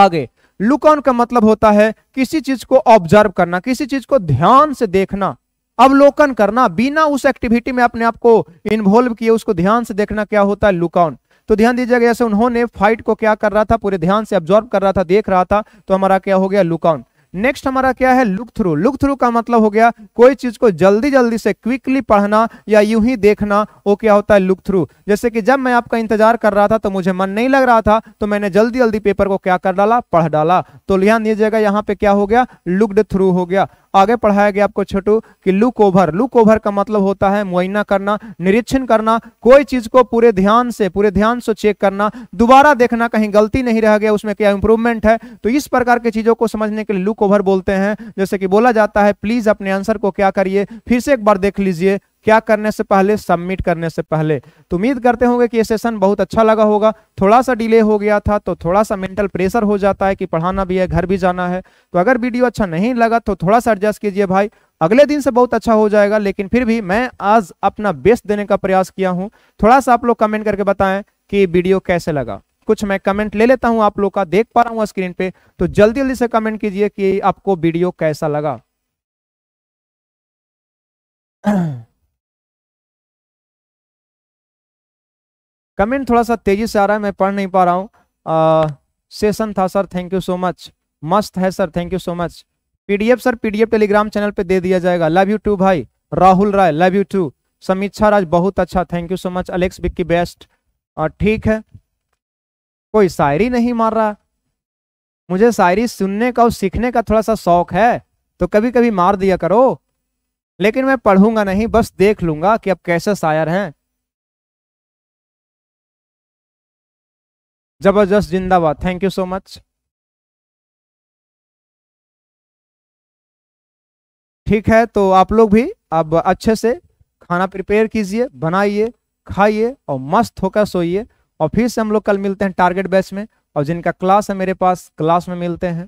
आगे लुक ऑन का मतलब होता है किसी चीज को ऑब्जर्व करना किसी चीज को ध्यान से देखना अवलोकन करना बिना उस एक्टिविटी में अपने आप को इन्वॉल्व किए उसको ध्यान से देखना क्या होता है लुकआउन तो ध्यान दीजिएगा जैसे उन्होंने फाइट को क्या कर रहा था पूरे ध्यान से ऑब्जॉर्व कर रहा था देख रहा था तो हमारा क्या हो गया लुकआउन नेक्स्ट हमारा क्या है लुक थ्रू लुक थ्रू का मतलब हो गया कोई चीज को जल्दी जल्दी से क्विकली पढ़ना या यूं ही देखना वो क्या होता है लुक थ्रू जैसे कि जब मैं आपका इंतजार कर रहा था तो मुझे मन नहीं लग रहा था तो मैंने जल्दी जल्दी पेपर को क्या कर डाला पढ़ डाला तो ध्यान दीजिएगा यहाँ पे क्या हो गया लुकड थ्रू हो गया आगे पढ़ाया गया आपको छोटू कि लुक ओवर लुक ओवर का मतलब होता है मुआइना करना निरीक्षण करना कोई चीज को पूरे ध्यान से पूरे ध्यान से चेक करना दोबारा देखना कहीं गलती नहीं रह गया उसमें क्या इंप्रूवमेंट है तो इस प्रकार की चीजों को समझने के लिए लुक ओवर बोलते हैं जैसे कि बोला जाता है प्लीज अपने आंसर को क्या करिए फिर से एक बार देख लीजिए क्या करने से पहले सबमिट करने से पहले तो उम्मीद करते होंगे कि ये सेशन बहुत अच्छा लगा होगा थोड़ा सा डिले हो गया था तो थोड़ा सा मेंटल प्रेशर हो जाता है कि पढ़ाना भी है घर भी जाना है तो अगर वीडियो अच्छा नहीं लगा तो थोड़ा सा एडजस्ट कीजिए भाई अगले दिन से बहुत अच्छा हो जाएगा लेकिन फिर भी मैं आज अपना बेस्ट देने का प्रयास किया हूँ थोड़ा सा आप लोग कमेंट करके बताएं कि वीडियो कैसे लगा कुछ मैं कमेंट ले लेता हूं आप लोग का देख पा रहा हूं स्क्रीन पे तो जल्दी जल्दी से कमेंट कीजिए कि आपको वीडियो कैसा लगा कमेंट थोड़ा सा तेजी से आ रहा है मैं पढ़ नहीं पा रहा हूं आ, सेशन था sir thank you so much मस्त है sir thank you so much PDF sir PDF Telegram channel पे दे दिया जाएगा लव यू टू भाई Rahul Rai love you too Samiksha Raj बहुत अच्छा thank you so much Alex Bikki best ठीक है कोई शायरी नहीं मार रहा मुझे शायरी सुनने का और सीखने का थोड़ा सा शौक है तो कभी कभी मार दिया करो लेकिन मैं पढ़ूंगा नहीं बस देख लूंगा कि अब कैसे शायर हैं जबरदस्त जिंदाबाद थैंक यू सो मच ठीक है तो आप लोग भी अब अच्छे से खाना प्रिपेयर कीजिए बनाइए खाइए और मस्त होकर सोइए और फिर से हम लोग कल मिलते हैं टारगेट बैच में और जिनका क्लास है मेरे पास क्लास में मिलते हैं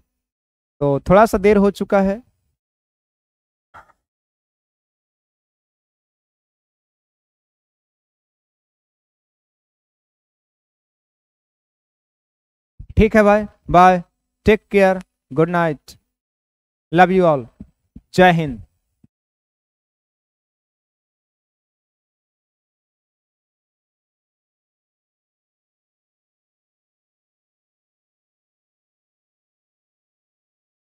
तो थोड़ा सा देर हो चुका है ठीक है भाई bye take care good night love you all Jai Hind